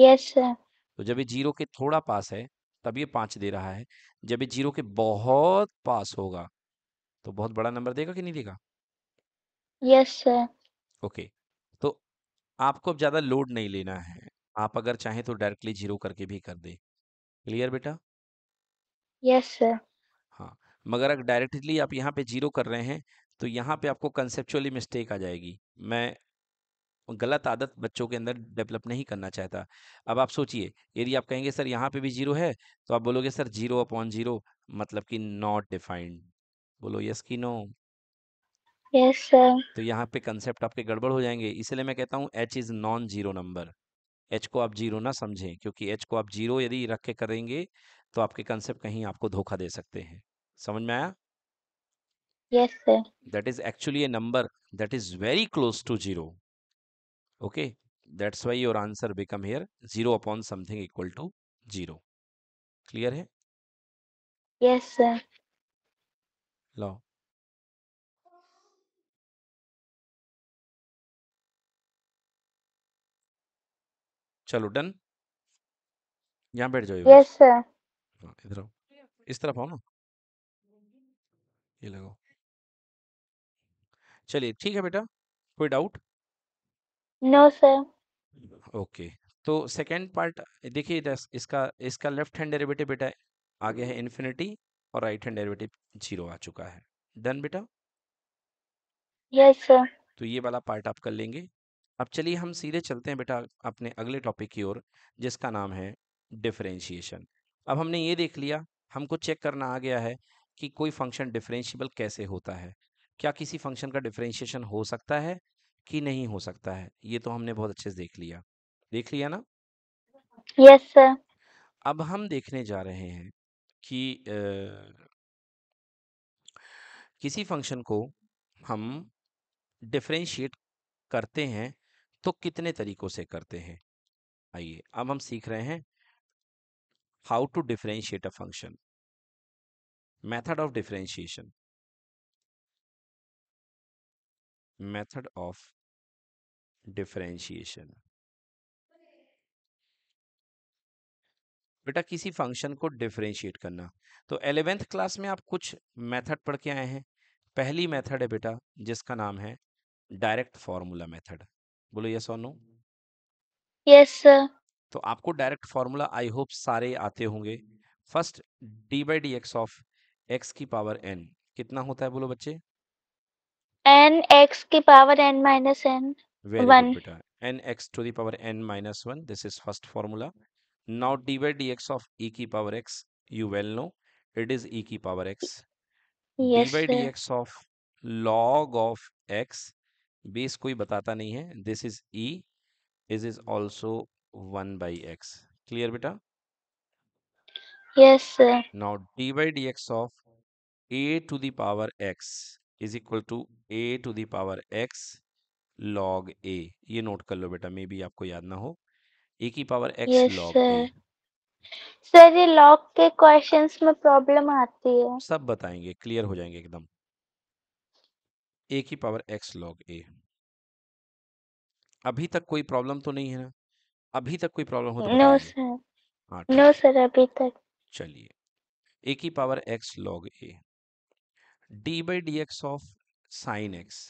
यस सर तो जब ये जीरो के थोड़ा पास है तब ये पांच दे रहा है जब ये जीरो के बहुत पास होगा तो बहुत बड़ा नंबर देगा कि नहीं देगा यस सर ओके तो आपको अब ज़्यादा लोड नहीं लेना है आप अगर चाहें तो डायरेक्टली जीरो करके भी कर दे क्लियर बेटा यस सर मगर अगर डायरेक्टली आप यहाँ पे जीरो कर रहे हैं तो यहाँ पे आपको कंसेप्चुअली मिस्टेक आ जाएगी मैं गलत आदत बच्चों के अंदर डेवलप नहीं करना चाहता अब आप सोचिए यदि आप कहेंगे सर यहाँ पे भी जीरो है तो आप बोलोगे सर जीरो अपॉन जीरो मतलब कि नॉट डिफाइंड बोलो यस की नो यस सर तो यहाँ पे कंसेप्ट आपके गड़बड़ हो जाएंगे इसलिए मैं कहता हूँ h is non zero number h को आप जीरो ना समझें क्योंकि एच को आप जीरो यदि रख के करेंगे तो आपके कंसेप्ट कहीं आपको धोखा दे सकते हैं समझ में आया yes that is actually a number that is very close to zero okay that's why your answer become here zero upon something equal to zero clear है यस सर लो चलो डन यहाँ बैठ जाओ यस सर इधर हाँ, इस तरफ आओ ना ये लगाओ चलिए ठीक है बेटा कोई डाउट नो सर ओके तो सेकंड पार्ट देखिए इसका इसका लेफ्ट हैंड डेरिवेटिव बेटा आ गया है इन्फिनिटी और राइट हैंड डेरिवेटिव जीरो आ चुका है डन बेटा यस सर तो ये वाला पार्ट आप कर लेंगे अब चलिए हम सीधे चलते हैं बेटा अपने अगले टॉपिक की ओर जिसका नाम है डिफरेंशिएशन अब हमने ये देख लिया हमको चेक करना आ गया है कि कोई फंक्शन डिफरेंशियबल कैसे होता है क्या किसी फंक्शन का डिफरेंशिएशन हो सकता है कि नहीं हो सकता है ये तो हमने बहुत अच्छे से देख लिया देख लिया ना यस yes, सर अब हम देखने जा रहे हैं कि आ, किसी फंक्शन को हम डिफरेंशिएट करते हैं तो कितने तरीकों से करते हैं आइए अब हम सीख रहे हैं how to differentiate a function method of differentiation method of differentiation बेटा किसी फंक्शन को डिफ्रेंशिएट करना तो एलेवेंथ क्लास में आप कुछ मेथड पढ़ के आए हैं पहली मेथड है बेटा जिसका नाम है डायरेक्ट फॉर्मूला मेथड बोलो यस और नो यस सर तो आपको डायरेक्ट फॉर्मूला आई होप सारे आते होंगे first d by d x of x की पावर एन कितना होता है बोलो बच्चे एन एक्स की power n minus n very बेटा n x to the power n minus one this is first formula now d by d x of e की power x you well no it is e की power x d by d x of log of x base कोई बताता नहीं है this is e is is also one by x clear बेटा Yes, sir. Now d by dx of a to the power x is equal to a to the power x log a ye note kar lo beta मे भी आपको याद ना हो a ki power x yes, log sir. a sir ये log के questions में problem आती है सब बताएंगे क्लियर हो जाएंगे एकदम ए की पावर एक्स लॉग ए अभी तक कोई प्रॉब्लम तो नहीं है ना अभी तक कोई प्रॉब्लम हो तो नो सर नो सर अभी तक चलिए ए की power x log a d by d x of sine x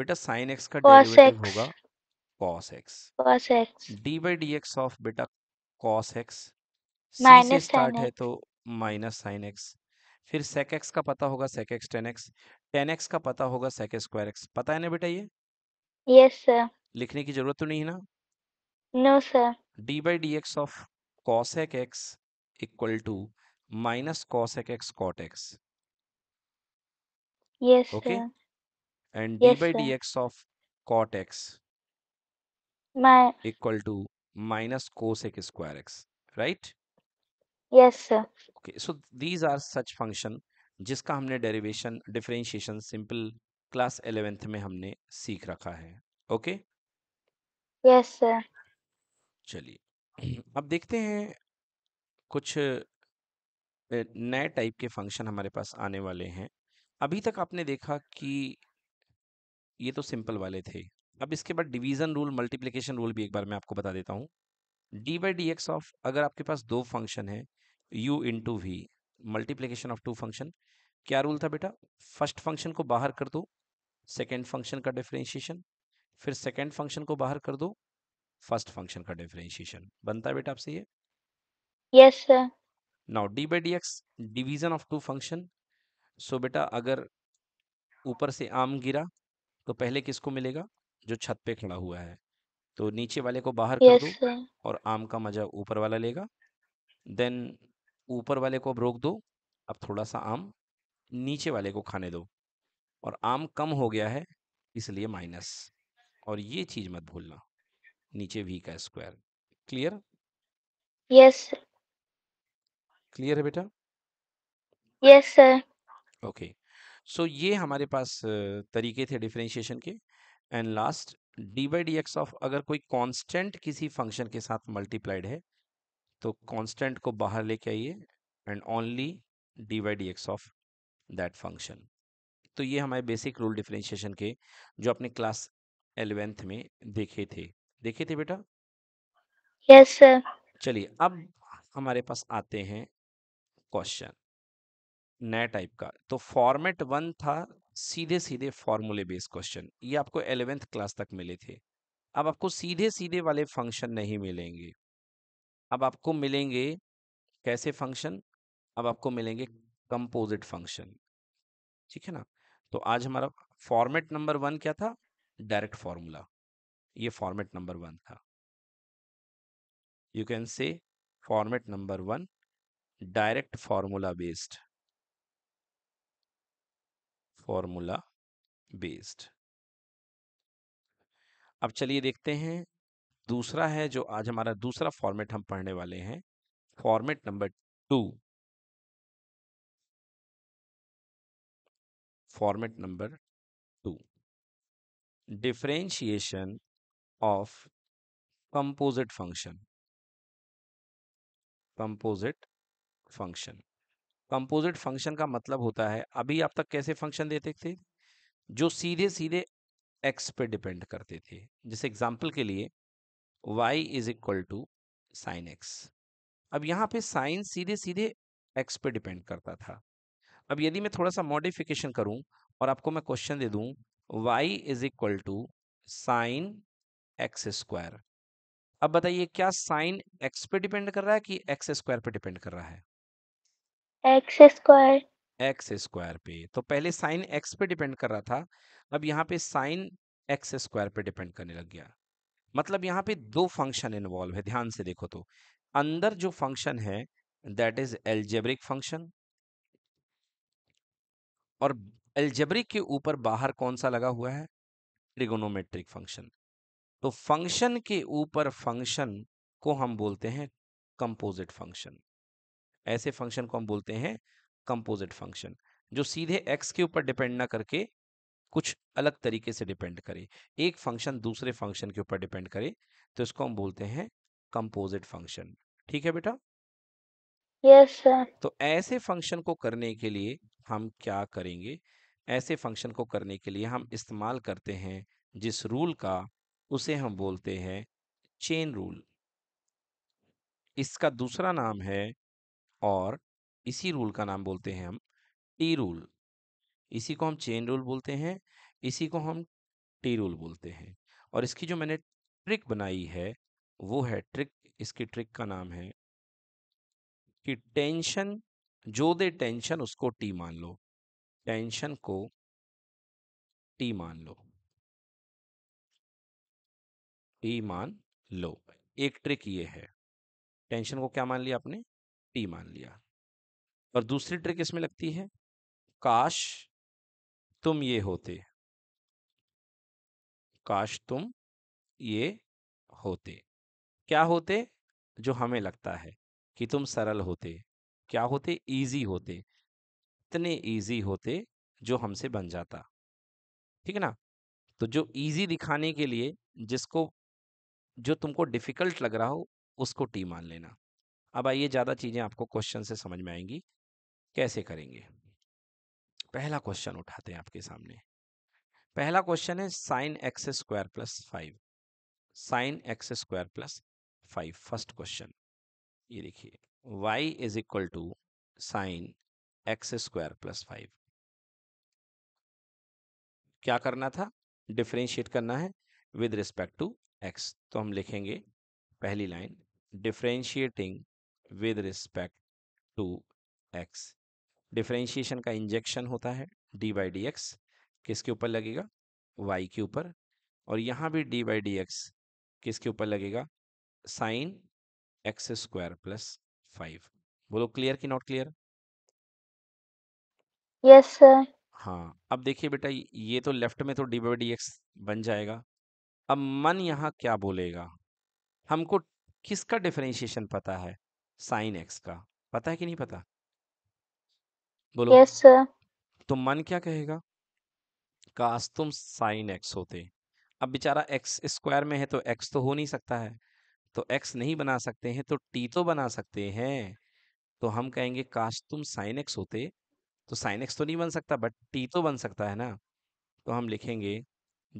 बेटा साइन एक्स का डेरिवेटिव होगा cos x cos x d by d x of बेटा कॉस एक्स से स्टार्ट है तो माइनस साइन एक्स फिर सेक एक्स का पता होगा sec x tan x tan x का पता होगा सेक स्क्वायर एक्स पता है ना बेटा ये यस सर लिखने की जरूरत तो नहीं है ना no sir d by d x of cosec x equal to minus cosec x cot x okay and d by d x of cot x equal to minus cosec square x right yes sir okay so these are such function जिसका हमने derivation differentiation simple class eleventh में हमने सीख रखा है okay yes sir चलिए अब देखते हैं कुछ नए टाइप के फंक्शन हमारे पास आने वाले हैं अभी तक आपने देखा कि ये तो सिंपल वाले थे अब इसके बाद डिवीज़न रूल मल्टीप्लिकेशन रूल भी एक बार मैं आपको बता देता हूँ d by d x of अगर आपके पास दो फंक्शन है u into v multiplication of two function क्या रूल था बेटा फर्स्ट फंक्शन को बाहर कर दो सेकेंड फंक्शन का डिफ्रेंशिएशन फिर सेकेंड फंक्शन को बाहर कर दो फर्स्ट फंक्शन का डिफ्रेंशिएशन बनता है बेटा आपसे ये yes sir now d by d x division of two function so बेटा अगर ऊपर से आम गिरा तो पहले किसको मिलेगा जो छत पे खड़ा हुआ है तो नीचे वाले को बाहर yes, कर दो और आम का मजा ऊपर वाला लेगा देन ऊपर वाले को अब रोक दो अब थोड़ा सा आम नीचे वाले को खाने दो और आम कम हो गया है इसलिए माइनस और ये चीज मत भूलना नीचे v का square clear yes yes. Clear है बेटा यस सर ओके सो ये हमारे पास तरीके थे डिफ्रेंशिएशन के and last d by d x of अगर कोई कांस्टेंट किसी फंक्शन के साथ मल्टीप्लाइड है तो कांस्टेंट को बाहर लेके आइए and only d by d x of that function तो ये हमारे बेसिक रूल डिफरेंशिएशन के जो अपने क्लास एलेवेंथ में देखे थे देखे थे बेटा यस yes, सर चलिए अब हमारे पास आते हैं क्वेश्चन नए टाइप का तो फॉर्मेट वन था सीधे सीधे फॉर्मूले बेस्ड क्वेश्चन ये आपको एलेवेंथ क्लास तक मिले थे अब आपको सीधे सीधे वाले फंक्शन नहीं मिलेंगे अब आपको मिलेंगे कैसे फंक्शन अब आपको मिलेंगे कंपोजिट फंक्शन ठीक है ना तो आज हमारा फॉर्मेट नंबर वन क्या था डायरेक्ट फॉर्मूला ये फॉर्मेट नंबर वन था you can say format number one direct formula based formula based अब चलिए देखते हैं दूसरा है जो आज हमारा दूसरा फॉर्मेट हम पढ़ने वाले हैं format number two format number two differentiation of composite function composite function composite function का मतलब होता है अभी आप तक कैसे फंक्शन देते थे जो सीधे सीधे एक्स पे डिपेंड करते थे जैसे एग्जाम्पल के लिए y is equal to sine x अब यहाँ पे साइन सीधे सीधे एक्स पे डिपेंड करता था अब यदि मैं थोड़ा सा मॉडिफिकेशन करूँ और आपको मैं क्वेश्चन दे दूँ y is equal to sine x square अब बताइए क्या साइन एक्स पे डिपेंड कर रहा है कि एक्स स्क्वायर पे डिपेंड कर रहा है एक्स स्क्वायर एक्स स्क्वायर पे तो पहले साइन एक्स पे डिपेंड कर रहा था अब यहाँ पे साइन एक्स स्क्वायर पे डिपेंड करने लग गया मतलब यहाँ पे दो फंक्शन इन्वॉल्व है ध्यान से देखो तो अंदर जो फंक्शन है दैट इज एल्जेब्रिक फंक्शन और एल्जेब्रिक के ऊपर बाहर कौन सा लगा हुआ है ट्रिगोनोमेट्रिक फंक्शन तो फंक्शन के ऊपर फंक्शन को हम बोलते हैं कंपोजिट फंक्शन ऐसे फंक्शन को हम बोलते हैं कंपोजिट फंक्शन जो सीधे एक्स के ऊपर डिपेंड ना करके कुछ अलग तरीके से डिपेंड करे एक फंक्शन दूसरे फंक्शन के ऊपर डिपेंड करे तो इसको हम बोलते हैं कंपोजिट फंक्शन ठीक है बेटा यस तो ऐसे फंक्शन को करने के लिए हम क्या करेंगे ऐसे फंक्शन को करने के लिए हम इस्तेमाल करते हैं जिस रूल का उसे हम बोलते हैं चेन रूल इसका दूसरा नाम है और इसी रूल का नाम बोलते हैं हम टी रूल इसी को हम चेन रूल बोलते हैं इसी को हम टी रूल बोलते हैं और इसकी जो मैंने ट्रिक बनाई है वो है ट्रिक इसकी ट्रिक का नाम है कि टेंशन जो दे टेंशन उसको टी मान लो टेंशन को टी मान लो टी मान लो एक ट्रिक ये है टेंशन को क्या मान लिया आपने टी मान लिया और दूसरी ट्रिक इसमें लगती है काश तुम ये होते काश तुम ये होते क्या होते जो हमें लगता है कि तुम सरल होते क्या होते इजी होते इतने इजी होते जो हमसे बन जाता ठीक है ना तो जो इजी दिखाने के लिए जिसको जो तुमको डिफिकल्ट लग रहा हो उसको टी मान लेना अब आइए ज़्यादा चीज़ें आपको क्वेश्चन से समझ में आएंगी कैसे करेंगे पहला क्वेश्चन उठाते हैं आपके सामने पहला क्वेश्चन है sine x square plus five sine x square plus five first question ये देखिए y is equal to sine x square plus five क्या करना था डिफ्रेंशिएट करना है विद रिस्पेक्ट टू एक्स तो हम लिखेंगे पहली line differentiating with respect to x differentiation का इंजेक्शन होता है डी बाई डी एक्स किसके ऊपर लगेगा वाई के ऊपर और यहाँ भी डी बाई डी एक्स किसके ऊपर लगेगा sine x square plus five बोलो क्लियर की नॉट क्लियर यस सर हाँ अब देखिए बेटा ये तो लेफ्ट में तो डी बाई डी एक्स बन जाएगा अब मन यहाँ क्या बोलेगा हमको किसका डिफरेंशिएशन पता है साइन एक्स का पता है कि नहीं पता बोलो यस yes, तो मन क्या कहेगा काश तुम साइन एक्स होते अब बेचारा एक्स स्क्वायर में है तो एक्स तो हो नहीं सकता है तो एक्स नहीं बना सकते हैं तो टी तो बना सकते हैं तो हम कहेंगे काश तुम साइन एक्स होते तो साइन एक्स तो नहीं बन सकता बट टी तो बन सकता है ना तो हम लिखेंगे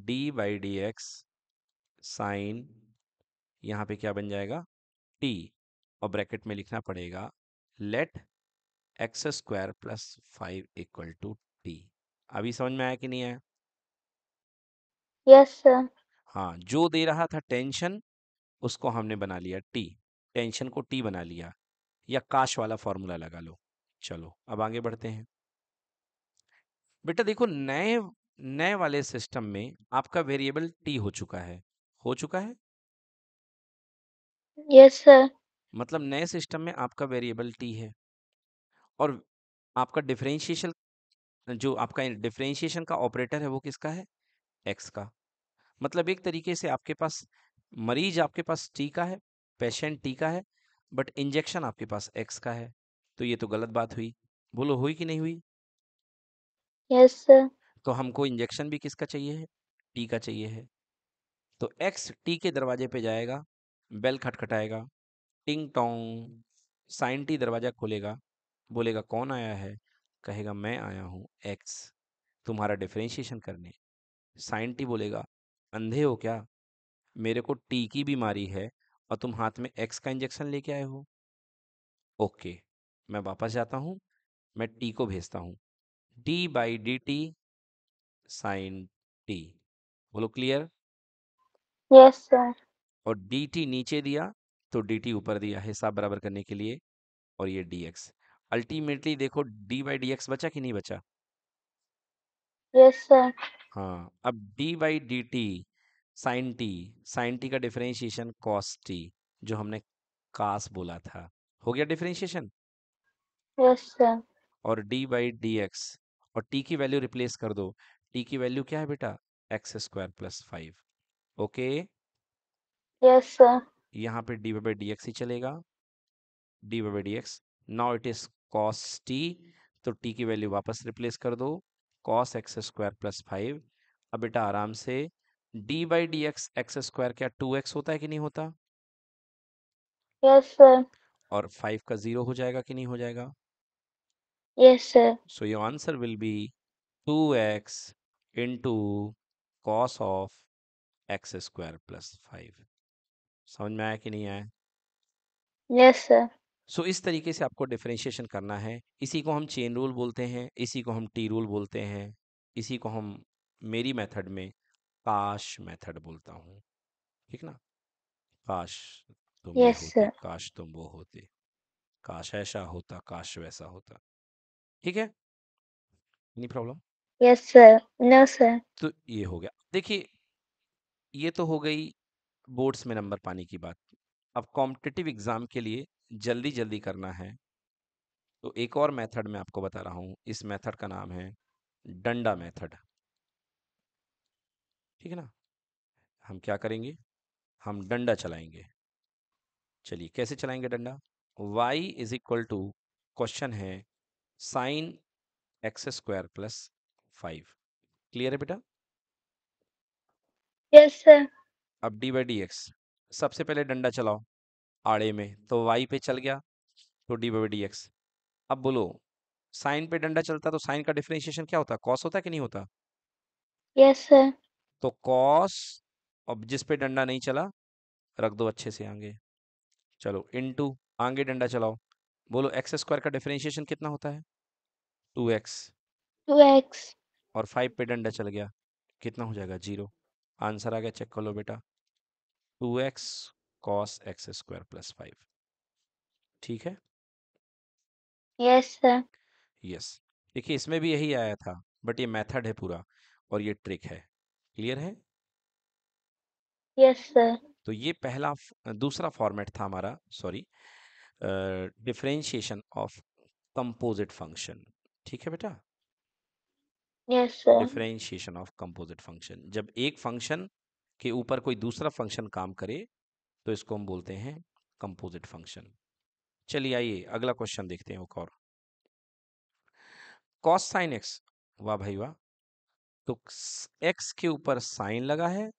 d by d x sine यहाँ पे क्या बन जाएगा टी और ब्रैकेट में लिखना पड़ेगा let x square plus five equal to t अभी समझ में आया कि नहीं आया यस सर हाँ जो दे रहा था टेंशन उसको हमने बना लिया टी टेंशन को टी बना लिया या काश वाला फॉर्मूला लगा लो चलो अब आगे बढ़ते हैं बेटा देखो नए नए वाले सिस्टम में आपका वेरिएबल टी हो चुका है हो चुका है यस yes, सर मतलब नए सिस्टम में आपका वेरिएबल टी है और आपका डिफरेंशिएशन जो आपका डिफरेंशिएशन का ऑपरेटर है वो किसका है एक्स का मतलब एक तरीके से आपके पास मरीज आपके पास टी का है पेशेंट टी का है बट इंजेक्शन आपके पास एक्स का है तो ये तो गलत बात हुई बोलो हुई कि नहीं हुई यस yes, सर तो हमको इंजेक्शन भी किसका चाहिए है टी का चाहिए है तो एक्स टी के दरवाजे पे जाएगा बेल खटखटाएगा टिंग टोंग साइंटी दरवाज़ा खोलेगा बोलेगा कौन आया है कहेगा मैं आया हूँ एक्स तुम्हारा डिफ्रेंशिएशन करने साइंटी बोलेगा अंधे हो क्या मेरे को टी की बीमारी है और तुम हाथ में एक्स का इंजेक्शन लेके आए हो ओके मैं वापस जाता हूँ मैं टी को भेजता हूँ d by d t sine t बोलो क्लियर यस सर और डी टी नीचे दिया तो डी ऊपर दिया है हिसाब बराबर करने के लिए और ये डी अल्टीमेटली देखो डी बाई डी बचा कि नहीं बचा yes, हाँ अब d by d t sine t sine t का डिफरेंशिएशन कॉस टी जो हमने कास बोला था हो गया डिफरेंशिएशन यस सर और डी बाई डी एक्स और टी की वैल्यू रिप्लेस कर दो टी की वैल्यू क्या है बेटा x square plus five okay yes sir यहाँ पे डी बाई डी एक्स ही चलेगा d by d x now it is cos t तो टी की वैल्यू वापस रिप्लेस कर दो cos x square plus five अब बेटा आराम से d by d x x square क्या टू एक्स होता है कि नहीं होता yes, सर और फाइव का जीरो हो जाएगा कि नहीं हो जाएगा yes sir so your answer will be two x into cos of x square plus five समझ में आया कि नहीं आया यस सर सो इस तरीके से आपको डिफ्रेंशिएशन करना है इसी को हम चेन रूल बोलते हैं इसी को हम टी रूल बोलते हैं इसी को हम मेरी मेथड में काश मेथड बोलता हूँ ठीक ना काश तुम yes, होते काश तुम वो होते काश ऐसा होता काश वैसा होता ठीक है नहीं problem yes sir no sir तो ये हो गया देखिए ये तो हो गई बोर्ड्स में नंबर पाने की बात अब कॉम्पिटिटिव एग्ज़ाम के लिए जल्दी जल्दी करना है तो एक और मेथड मैं आपको बता रहा हूँ इस मेथड का नाम है डंडा मेथड ठीक है ना हम क्या करेंगे हम डंडा चलाएंगे चलिए कैसे चलाएंगे डंडा y is equal to question है sine x square plus five clear है बेटा यस सर अब डी बाई डी एक्स सबसे पहले डंडा चलाओ आड़े में तो वाई पे चल गया तो डी बाई डी एक्स अब बोलो साइन पे डंडा चलता तो साइन का डिफ्रेंशिएशन क्या होता कॉस होता कि नहीं होता यस सर तो कॉस अब जिस पे डंडा नहीं चला रख दो अच्छे से आगे चलो इनटू आगे डंडा चलाओ बोलो एक्स स्क्वायर का डिफरेंशिएशन कितना होता है टू एक्स टू एक्स और फाइव पे डंडा चल गया कितना हो जाएगा जीरो आंसर आ गया चेक कर लो बेटा two x cos x square plus five ठीक है यस सर यस देखिए इसमें भी यही आया था बट ये मेथड है पूरा और ये ट्रिक है क्लियर है यस सर तो ये पहला दूसरा फॉर्मेट था हमारा sorry differentiation of composite function ठीक है बेटा डिफरेंशिएशन ऑफ कंपोजिट फंक्शन जब एक फंक्शन के ऊपर कोई दूसरा फंक्शन काम करे तो इसको हम बोलते हैं कंपोजिट फंक्शन चलिए आइए अगला क्वेश्चन देखते हैं और कॉस साइन एक्स वाह भाई वाह तो एक्स के ऊपर साइन लगा है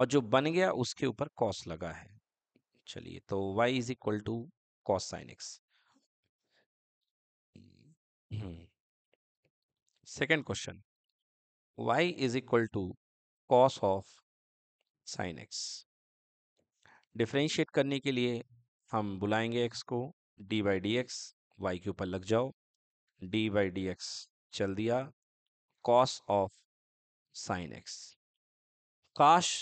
और जो बन गया उसके ऊपर कॉस लगा है चलिए तो y is equal to cos sine x second question y is equal to cos of sine x differentiate करने के लिए हम बुलाएंगे एक्स को d by d x y के ऊपर लग जाओ डी बाई डी एक्स चल दिया कॉस ऑफ साइन एक्स काश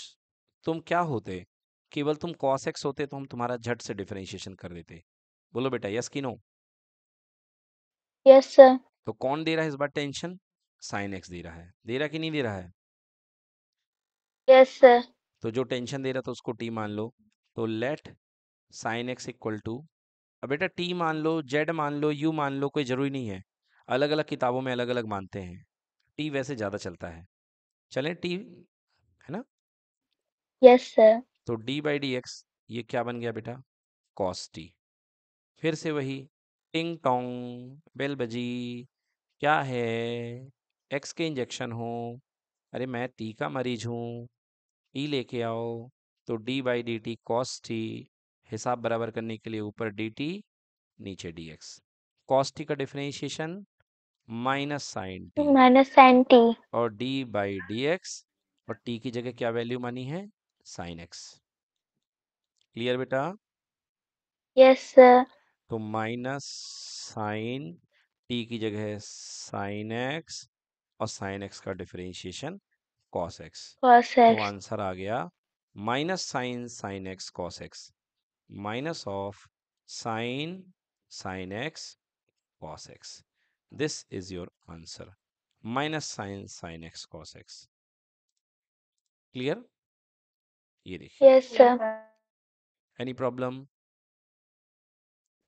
तुम क्या होते केवल तुम कॉस एक्स होते तो हम तुम्हारा झट से डिफ्रेंशिएशन कर देते बोलो बेटा यस की नो यस सर तो कौन दे रहा है इस बार टेंशन साइन एक्स दे रहा है दे रहा कि नहीं दे रहा है yes, तो जो टेंशन दे रहा था उसको टी मान लो तो let sine x equal to अब बेटा टी मान लो जेड मान लो यू मान लो कोई जरूरी नहीं है अलग अलग किताबों में अलग अलग मानते हैं टी वैसे ज़्यादा चलता है चले टी है ना यस yes, सर तो डी बाई डी एक्स ये क्या बन गया बेटा कॉस टी फिर से वही टिंग टोंग बेल बजी क्या है एक्स के इंजेक्शन हो अरे मैं टी का मरीज हूँ ई लेके आओ तो d by d t cos t हिसाब बराबर करने के लिए ऊपर डी टी नीचे डी एक्स कॉस टी का differentiation minus sine t minus sine t और डी बाई डी एक्स और टी की जगह क्या वैल्यू मानी है साइन एक्स क्लियर बेटा यस सर तो माइनस साइन टी की जगह साइन एक्स और साइन एक्स का डिफरेंशिएशन कॉस एक्स कॉस तो एक्स आंसर आ गया minus sine sine x cos x minus of sine sine x cos x this is your answer minus sine sine x cos x clear ये देखिए yes sir any problem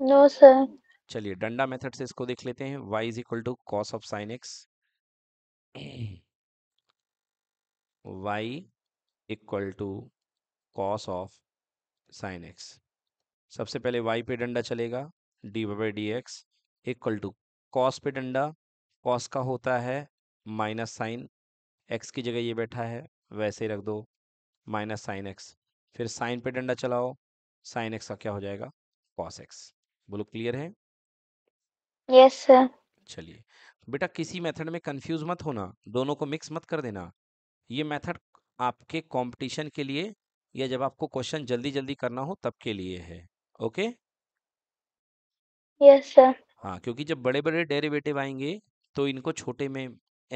no sir चलिए डंडा method से इसको देख लेते हैं y is equal to cos of sine x y equal to cos of sine x सबसे पहले वाई पे डंडा चलेगा d by d x equal to cos पे डंडा कॉस का होता है माइनस साइन एक्स की जगह ये बैठा है वैसे ही रख दो माइनस साइन एक्स फिर साइन पे डंडा चलाओ साइन एक्स का क्या हो जाएगा कॉस एक्स बोलो क्लियर है यस yes, सर चलिए बेटा किसी मेथड में कंफ्यूज मत होना दोनों को मिक्स मत कर देना ये मेथड आपके कंपटीशन के लिए या जब आपको क्वेश्चन जल्दी जल्दी करना हो तब के लिए है ओके यस सर हाँ क्योंकि जब बड़े बड़े डेरिवेटिव आएंगे तो इनको छोटे में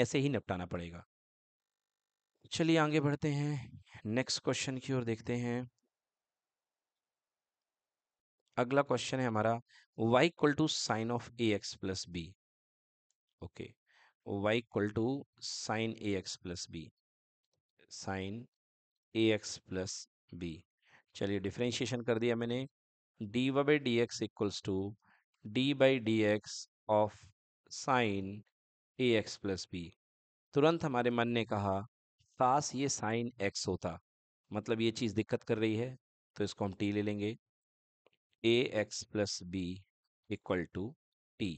ऐसे ही निपटाना पड़ेगा चलिए आगे बढ़ते हैं नेक्स्ट क्वेश्चन की ओर देखते हैं अगला क्वेश्चन है हमारा y equal to sine of a x plus b okay y equal to sine a x plus b sine a x plus b चलिए डिफ्रेंशिएशन कर दिया मैंने d y by d x equals to d by d x of sine a x plus b तुरंत हमारे मन ने कहा काश ये साइन एक्स होता मतलब ये चीज़ दिक्कत कर रही है तो इसको हम टी ले लेंगे a x plus b equal to t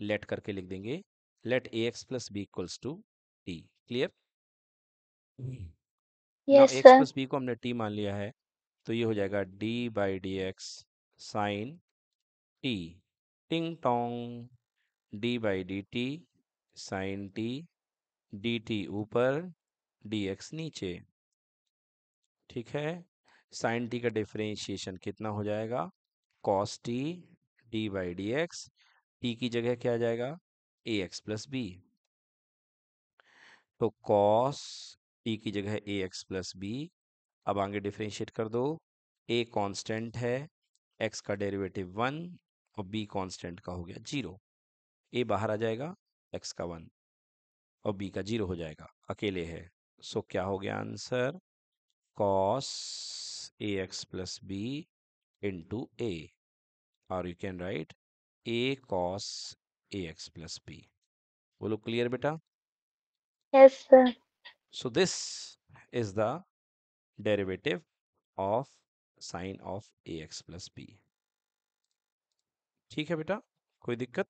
let करके लिख देंगे let a x plus b equals to t clear x plus b को हमने टी मान लिया है तो ये हो जाएगा d by d x sine t टिंग टोंग d by d t sine t d t ऊपर डी एक्स नीचे ठीक है साइन टी का डिफ्रेंशिएशन कितना हो जाएगा cos t d by d x t की जगह क्या आ जाएगा ए एक्स प्लस बी तो कॉस टी की जगह ए एक्स प्लस बी अब आगे डिफ्रेंशिएट कर दो ए कांस्टेंट है एक्स का डेरिवेटिव वन और बी कांस्टेंट का हो गया जीरो ए बाहर आ जाएगा एक्स का वन और बी का जीरो हो जाएगा अकेले है सो क्या हो गया answer cos a x plus b into a और you can write a cos a x plus b बोलो क्लियर बेटा yes sir so this is the derivative of sine of a x plus b ठीक है बेटा कोई दिक्कत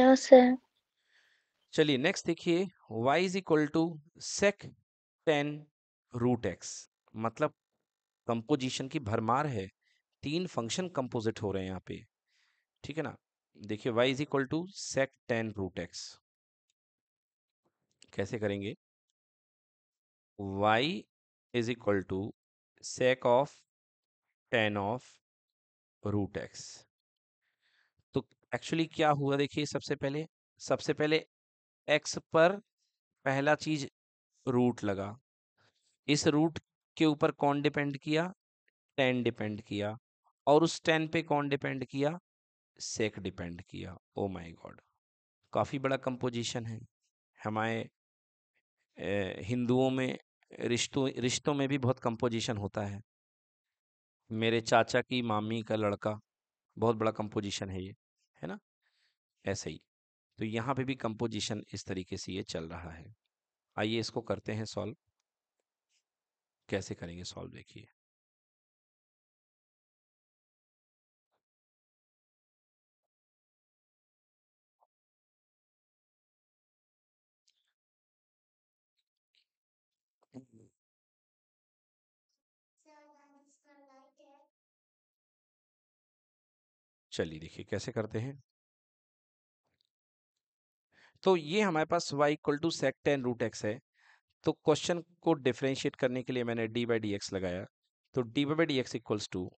no sir चलिए next देखिए y is equal to sec tan root x मतलब कंपोजिशन की भरमार है तीन फंक्शन कंपोजिट हो रहे हैं यहाँ पे ठीक है ना देखिए y is equal to sec tan root x कैसे करेंगे y is equal to sec of tan of root x तो एक्चुअली क्या हुआ देखिए सबसे पहले सबसे पहले x पर पहला चीज रूट लगा इस रूट के ऊपर कौन डिपेंड किया टेन डिपेंड किया और उस टेन पे कौन डिपेंड किया सेक डिपेंड किया ओ माय गॉड काफ़ी बड़ा कंपोजिशन है हमारे हिंदुओं में रिश्तों रिश्तों में भी बहुत कंपोजिशन होता है मेरे चाचा की मामी का लड़का बहुत बड़ा कंपोजिशन है ये है ना ऐसे ही तो यहाँ पे भी कंपोजिशन इस तरीके से ये चल रहा है आइए इसको करते हैं सॉल्व कैसे करेंगे सॉल्व देखिए चलिए देखिए कैसे करते हैं तो ये हमारे पास y equal to sec tan root x है तो क्वेश्चन को डिफ्रेंशिएट करने के लिए मैंने d बाई डी एक्स लगाया तो d by d x equals to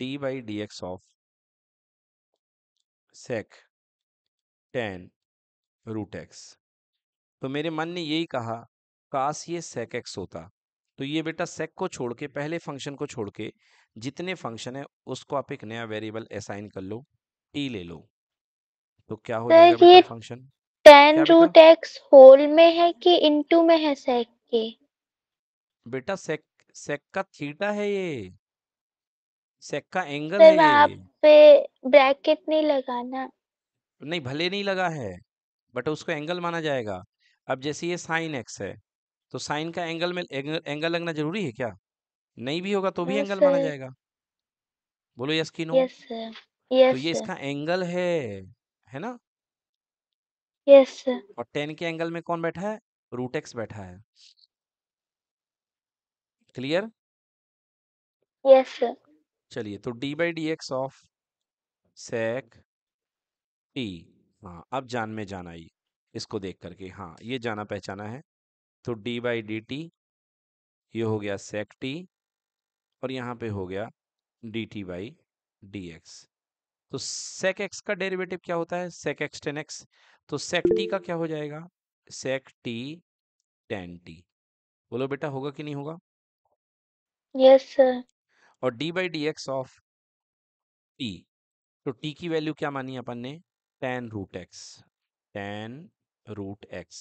d by d x of sec tan root x तो मेरे मन ने यही कहा काश ये सेक एक्स होता तो ये बेटा सेक को छोड़ के पहले फंक्शन को छोड़ के जितने फंक्शन है उसको आप एक नया वेरिएबल असाइन कर लो टी ले लो तो क्या हो जाएगा function tan root x whole में है कि इनटू में है सेक के बेटा सेक सेक का थीटा है ये सेक का एंगल है आप पे ब्रैकेट नहीं लगाना नहीं भले नहीं लगा है बट उसको एंगल माना जाएगा अब जैसे ये साइन एक्स है तो साइन का एंगल में एंगल, एंगल लगना जरूरी है क्या नहीं भी होगा तो भी एंगल माना जाएगा बोलो यस की नो यस तो ये इसका एंगल है है ना यस और टेन के एंगल में कौन बैठा है रूट एक्स बैठा है क्लियर यस चलिए तो d by d x of sec t हाँ अब जान में जान आई इसको देख करके हाँ ये जाना पहचाना है तो डी बाई डी टी ये हो गया सेक टी और यहाँ पे हो गया d t by d x तो सेक एक्स का डेरिवेटिव क्या होता है सेक एक्स टेन एक्स तो सेक टी का क्या हो जाएगा सेक टी टेन टी बोलो बेटा होगा कि नहीं होगा यस yes, सर और d by d x of t तो टी की वैल्यू क्या मानी अपन ने tan root x tan root x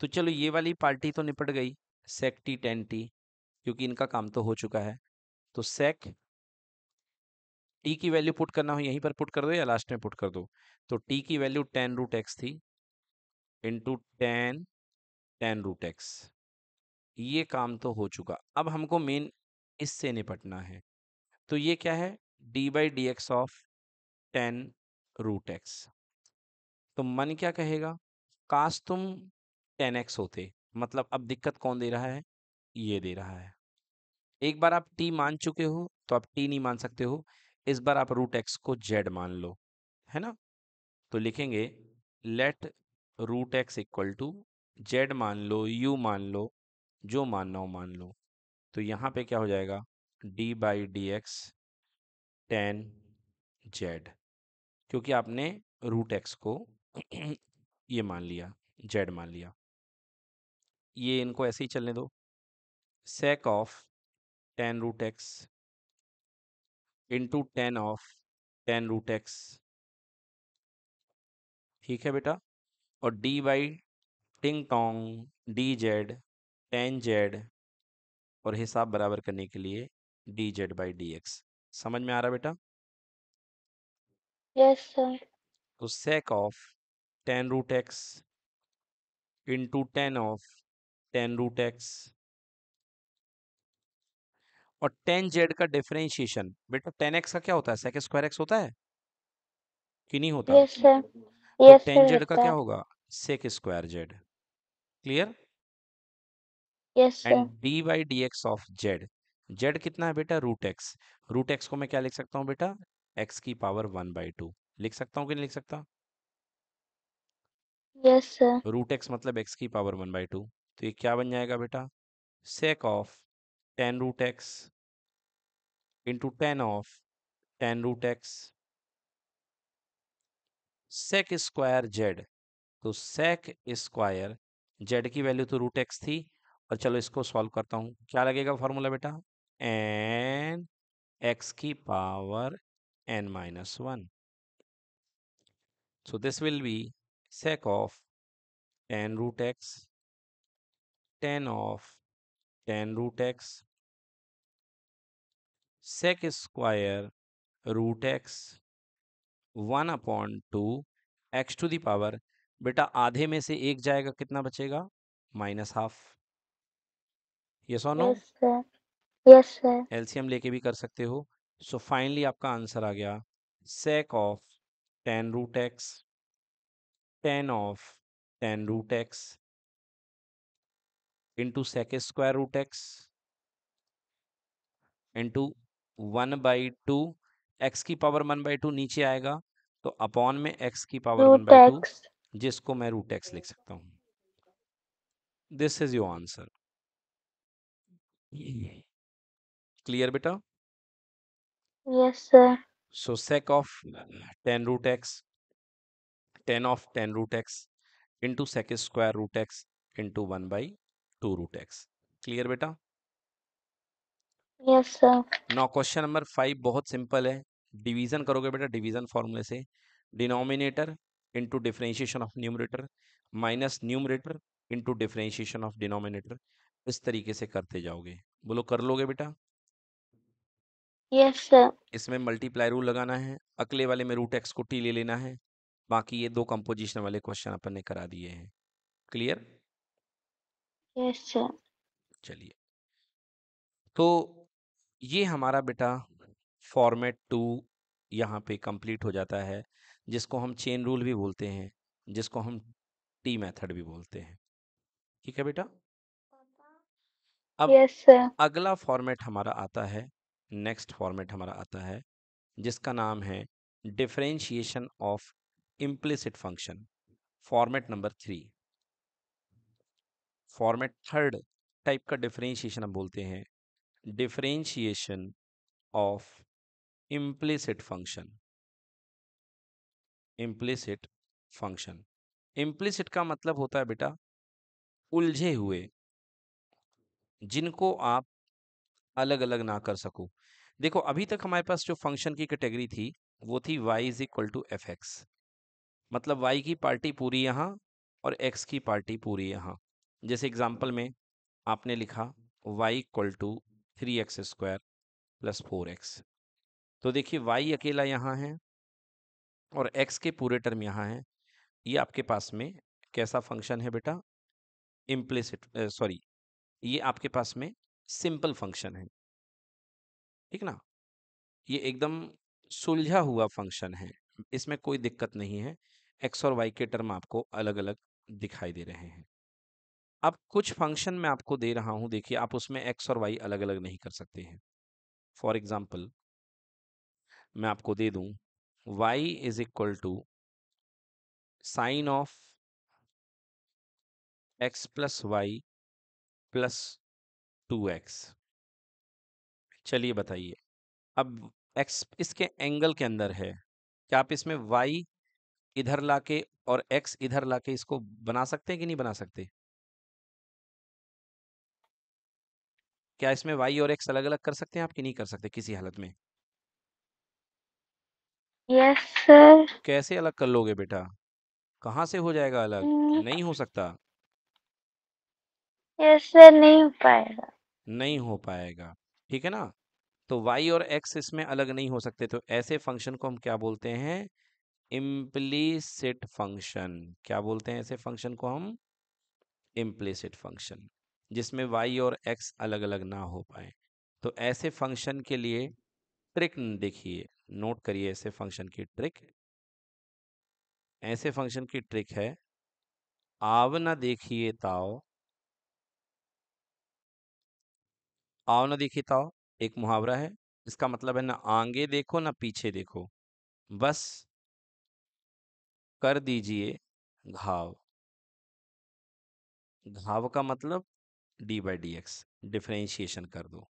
तो चलो ये वाली पार्टी तो निपट गई सेक टी टेन टी क्योंकि इनका काम तो हो चुका है तो सेक टी की वैल्यू पुट करना हो यहीं पर पुट कर दो या लास्ट में पुट कर दो तो टी की वैल्यू टेन रूट एक्स थी into tan tan root x ये काम तो हो चुका अब हमको मेन इससे निपटना है तो ये क्या है d by d x of ten root x तो मन क्या कहेगा काश तुम टेन एक्स होते मतलब अब दिक्कत कौन दे रहा है ये दे रहा है एक बार आप टी मान चुके हो तो आप टी नहीं मान सकते हो इस बार आप रूट एक्स को जेड मान लो है ना तो लिखेंगे let root x equal to z मान लो यू मान लो जो मानना हो मान लो तो यहाँ पे क्या हो जाएगा d by d x tan z क्योंकि आपने रूट एक्स को [CLEARS THROAT] ये मान लिया जेड मान लिया ये इनको ऐसे ही चलने दो sec of 10 root x into tan of ten root x ठीक है बेटा और डी बाई टिंग टोंग डी जेड टेन जेड और हिसाब बराबर करने के लिए d z by d x समझ में आ रहा बेटा यस सर तो sec of ten root x into tan of ten root x और टेन जेड का डिफरेंशिएशन बेटा टेन एक्स का क्या होता है सेकंड स्क्वायर एक्स होता है कि नहीं होता यस सर यस तो टेन जेड का क्या होगा sec square z clear yes sir and d by d x of z z कितना है बेटा रूट एक्स रूट एक्स को मैं क्या लिख सकता हूँ बेटा एक्स की पावर वन बाई टू लिख सकता हूँ कि नहीं लिख सकता यस रूट एक्स मतलब एक्स की पावर वन बाई टू तो ये क्या बन जाएगा बेटा sec of tan root x into tan of tan root x sec square z तो sec स्क्वायर जेड की वैल्यू तो रूट एक्स थी और चलो इसको सॉल्व करता हूं क्या लगेगा फॉर्मूला बेटा एन एक्स की power n minus one so this will be sec of ten root x ten of ten root x sec square root x one upon two x to the power बेटा आधे में से एक जाएगा कितना बचेगा माइनस हाफ ये सोनो यस सर एलसीएम लेके भी कर सकते हो सो so, फाइनली आपका आंसर आ गया sec of ten root x ten of ten root x into sec square root x into one by two x की पावर वन बाई टू नीचे आएगा तो अपॉन में एक्स की पावर वन बाई टू जिसको मैं रूट एक्स लिख सकता हूँ this is your answer clear बेटा yes sir so sec of ten root x ten of ten root x into sec square root x into one by two root x clear बेटा yes sir no question number five बहुत simple है division करोगे बेटा division फॉर्मूले से denominator into differentiation of numerator minus numerator into differentiation of denominator इस तरीके से करते जाओगे बोलो कर लोगे बेटा यस सर इसमें मल्टीप्लाई रूल लगाना है अकेले वाले में रूट एक्स को टी ले लेना है बाकी ये दो कंपोजिशन वाले क्वेश्चन अपन ने करा दिए हैं क्लियर चलिए तो ये हमारा बेटा फॉर्मेट टू यहाँ पे कंप्लीट हो जाता है जिसको हम चेन रूल भी बोलते हैं जिसको हम टी मेथड भी बोलते हैं ठीक है बेटा अब yes, अगला फॉर्मेट हमारा आता है नेक्स्ट फॉर्मेट हमारा आता है जिसका नाम है differentiation of implicit function format number three format third type का डिफरेंशिएशन हम बोलते हैं differentiation of implicit function implicit function implicit का मतलब होता है बेटा उलझे हुए जिनको आप अलग अलग ना कर सको देखो अभी तक हमारे पास जो फंक्शन की कैटेगरी थी वो थी y is equal to f x मतलब y की पार्टी पूरी यहाँ और x की पार्टी पूरी यहाँ जैसे एग्जाम्पल में आपने लिखा y equal to three x square plus four x तो देखिए y अकेला यहाँ है और x के पूरे टर्म यहाँ हैं ये आपके पास में कैसा फंक्शन है बेटा इम्प्लिसिट सॉरी ये आपके पास में सिंपल फंक्शन है ठीक ना ये एकदम सुलझा हुआ फंक्शन है इसमें कोई दिक्कत नहीं है एक्स और वाई के टर्म आपको अलग अलग दिखाई दे रहे हैं अब कुछ फंक्शन मैं आपको दे रहा हूं देखिए आप उसमें एक्स और वाई अलग अलग नहीं कर सकते हैं फॉर एग्जाम्पल मैं आपको दे दूं y is equal to sine of x plus y plus two x चलिए बताइए अब एक्स इसके एंगल के अंदर है क्या आप इसमें वाई इधर लाके और एक्स इधर लाके इसको बना सकते हैं कि नहीं बना सकते क्या इसमें वाई और एक्स अलग अलग कर सकते हैं आप कि नहीं कर सकते किसी हालत में यस yes, सर कैसे अलग कर लोगे बेटा कहा से हो जाएगा अलग नहीं, हम्म। नहीं हो सकता यस yes, सर नहीं हो पाएगा नहीं हो पाएगा ठीक है ना तो y और x इसमें अलग नहीं हो सकते तो ऐसे फंक्शन को हम क्या बोलते हैं इम्प्लीसिट फंक्शन क्या बोलते हैं ऐसे फंक्शन को हम इम्प्लीसिट फंक्शन जिसमें वाई और एक्स अलग अलग ना हो पाए तो ऐसे फंक्शन के लिए ट्रिक देखिए नोट करिए ऐसे फंक्शन की ट्रिक ऐसे फंक्शन की ट्रिक है आव ना देखिए ताओ आव ना देखिए ताओ एक मुहावरा है इसका मतलब है ना आगे देखो ना पीछे देखो बस कर दीजिए घाव घाव का मतलब d by d x differentiation कर दो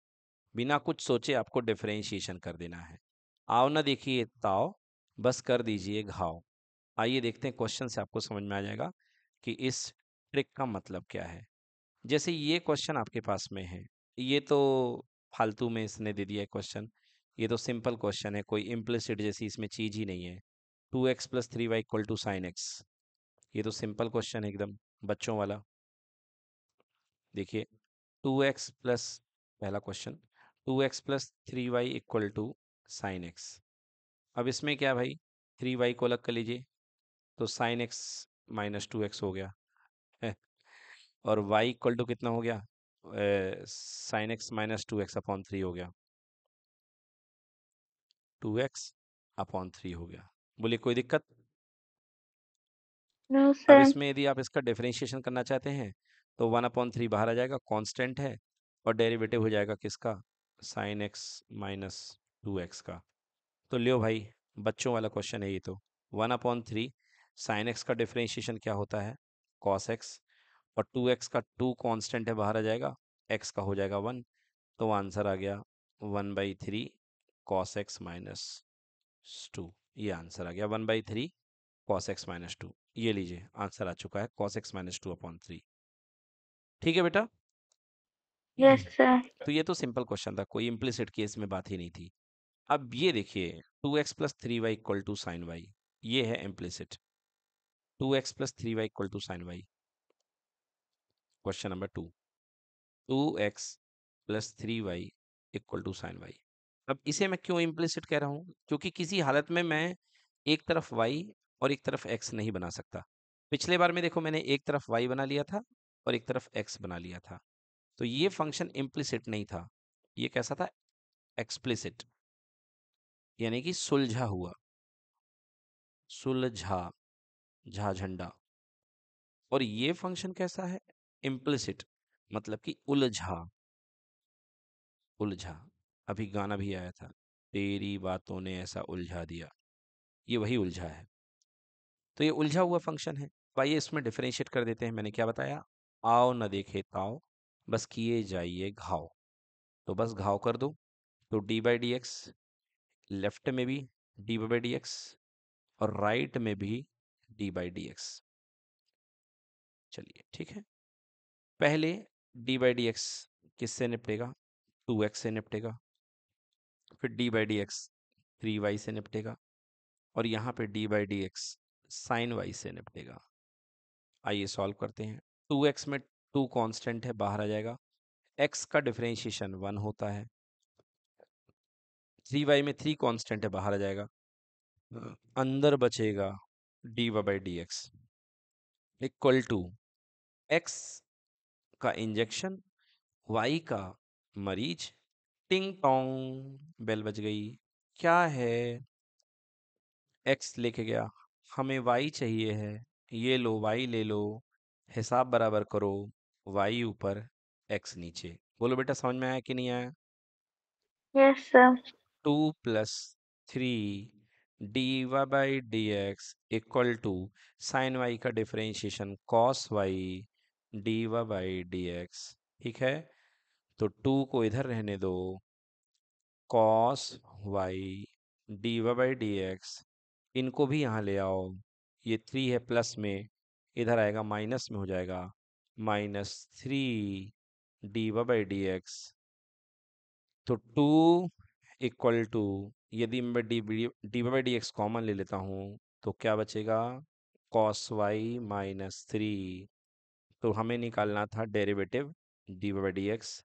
बिना कुछ सोचे आपको डिफ्रेंशिएशन कर देना है आओ ना देखिए ताओ बस कर दीजिए घाव आइए देखते हैं क्वेश्चन से आपको समझ में आ जाएगा कि इस ट्रिक का मतलब क्या है जैसे ये क्वेश्चन आपके पास में है ये तो फालतू में इसने दे दिया है क्वेश्चन ये तो सिंपल क्वेश्चन है कोई इम्प्लिसिट जैसी इसमें चीज़ ही नहीं है two x plus three y equal to sine x ये तो सिंपल क्वेश्चन है एकदम बच्चों वाला देखिए टू एक्स प्लस पहला question two x plus three y equal to sine x अब इसमें क्या भाई थ्री वाई को अलग कर लीजिए तो sine x minus two x हो गया [LAUGHS] और वाई इक्वल टू कितना हो गया sine x minus two x upon three हो गया टू एक्स अपॉन थ्री हो गया बोलिए कोई दिक्कत no, अब इसमें यदि आप इसका डिफ्रेंशिएशन करना चाहते हैं तो वन अपॉन थ्री बाहर आ जाएगा कांस्टेंट है और डेरिवेटिव हो जाएगा किसका sine x minus two x का तो लियो भाई बच्चों वाला क्वेश्चन है ये तो one upon three sine x का डिफ्रेंशिएशन क्या होता है कॉस एक्स और टू एक्स का टू कॉन्स्टेंट है बाहर आ जाएगा एक्स का हो जाएगा वन तो आंसर आ गया one by three cos x minus two ये आंसर आ गया one by three cos x minus two ये लीजिए आंसर आ चुका है cos x minus two upon three ठीक है बेटा यस सर हम्म, तो ये तो सिंपल क्वेश्चन था कोई इम्प्लीसिड केस में बात ही नहीं थी अब ये देखिए two x plus three y equal to sine y ये है implicit two x plus three y equal to sine y question number two two x plus three y equal to sine y अब इसे मैं क्यों implicit कह रहा हूँ क्योंकि किसी हालत में मैं एक तरफ वाई और एक तरफ एक्स नहीं बना सकता पिछले बार में देखो मैंने एक तरफ वाई बना लिया था और एक तरफ एक्स बना लिया था तो ये फंक्शन इम्प्लिसिट नहीं था ये कैसा था एक्सप्लिसिट यानी कि सुलझा हुआ सुलझा झा झंडा और ये फंक्शन कैसा है इम्प्लिसिट मतलब कि उलझा उलझा अभी गाना भी आया था तेरी बातों ने ऐसा उलझा दिया ये वही उलझा है तो ये उलझा हुआ फंक्शन है तो आइए इसमें डिफ्रेंशिएट कर देते हैं मैंने क्या बताया आओ न देखे ताओ बस किए जाइए घाव तो बस घाव कर दो तो d by d x left में भी डी बाई डी एक्स और राइट में भी डी बाई डी एक्स चलिए ठीक है पहले डी बाई डी एक्स किससे निपटेगा टू एक्स से निपटेगा फिर d by d x three y से निपटेगा और यहाँ पे d by d x sine y से निपटेगा आइए सॉल्व करते हैं टू एक्स में टू कांस्टेंट है बाहर आ जाएगा एक्स का डिफ्रेंशिएशन वन होता है थ्री वाई में थ्री कांस्टेंट है बाहर आ जाएगा अंदर बचेगा d y by d x equal to x का इंजेक्शन वाई का मरीज टिंग टोंग बेल बज गई क्या है एक्स लेके गया हमें वाई चाहिए है ये लो वाई ले लो हिसाब बराबर करो वाई ऊपर एक्स नीचे बोलो बेटा समझ में आया कि नहीं आया yes sir two plus three d y by d x equal to sine y का differentiation cos y d y by d x ठीक है तो टू को इधर रहने दो cos y d y by d x इनको भी यहाँ ले आओ ये थ्री है प्लस में इधर आएगा माइनस में हो जाएगा minus three d y by d x तो टू इक्वल टू यदि मैं d d y by d x common ले लेता हूँ तो क्या बचेगा कॉस वाई माइनस थ्री तो हमें निकालना था derivative d y by d x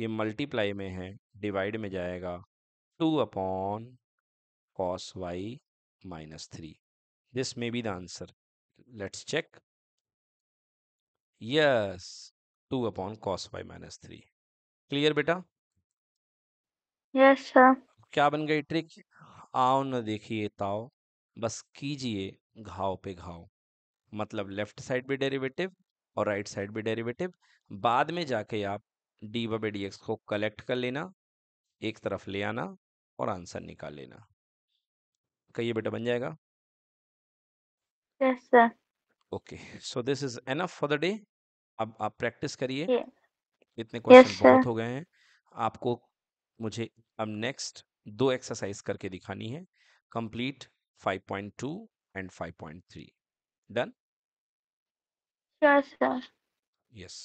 ये मल्टीप्लाई में है डिवाइड में जाएगा two upon cos y minus three this may be the answer let's check yes two upon cos y minus three clear बेटा यस सर क्या बन गई trick आओ न देखिए ताओ बस कीजिए घाव पे घाव मतलब लेफ्ट साइड भी डेरिवेटिव और राइट साइड भी डेरिवेटिव बाद में जाके आप डी बाई डी एक्स को कलेक्ट कर लेना एक तरफ ले आना और आंसर निकाल लेना कहिए बेटा बन जाएगा yes sir okay so this is enough for the day अब आप प्रैक्टिस करिए इतने क्वेश्चन बहुत हो गए हैं आपको मुझे अब नेक्स्ट दो एक्सरसाइज करके दिखानी है complete 5.2 and 5.3 done yes sir yes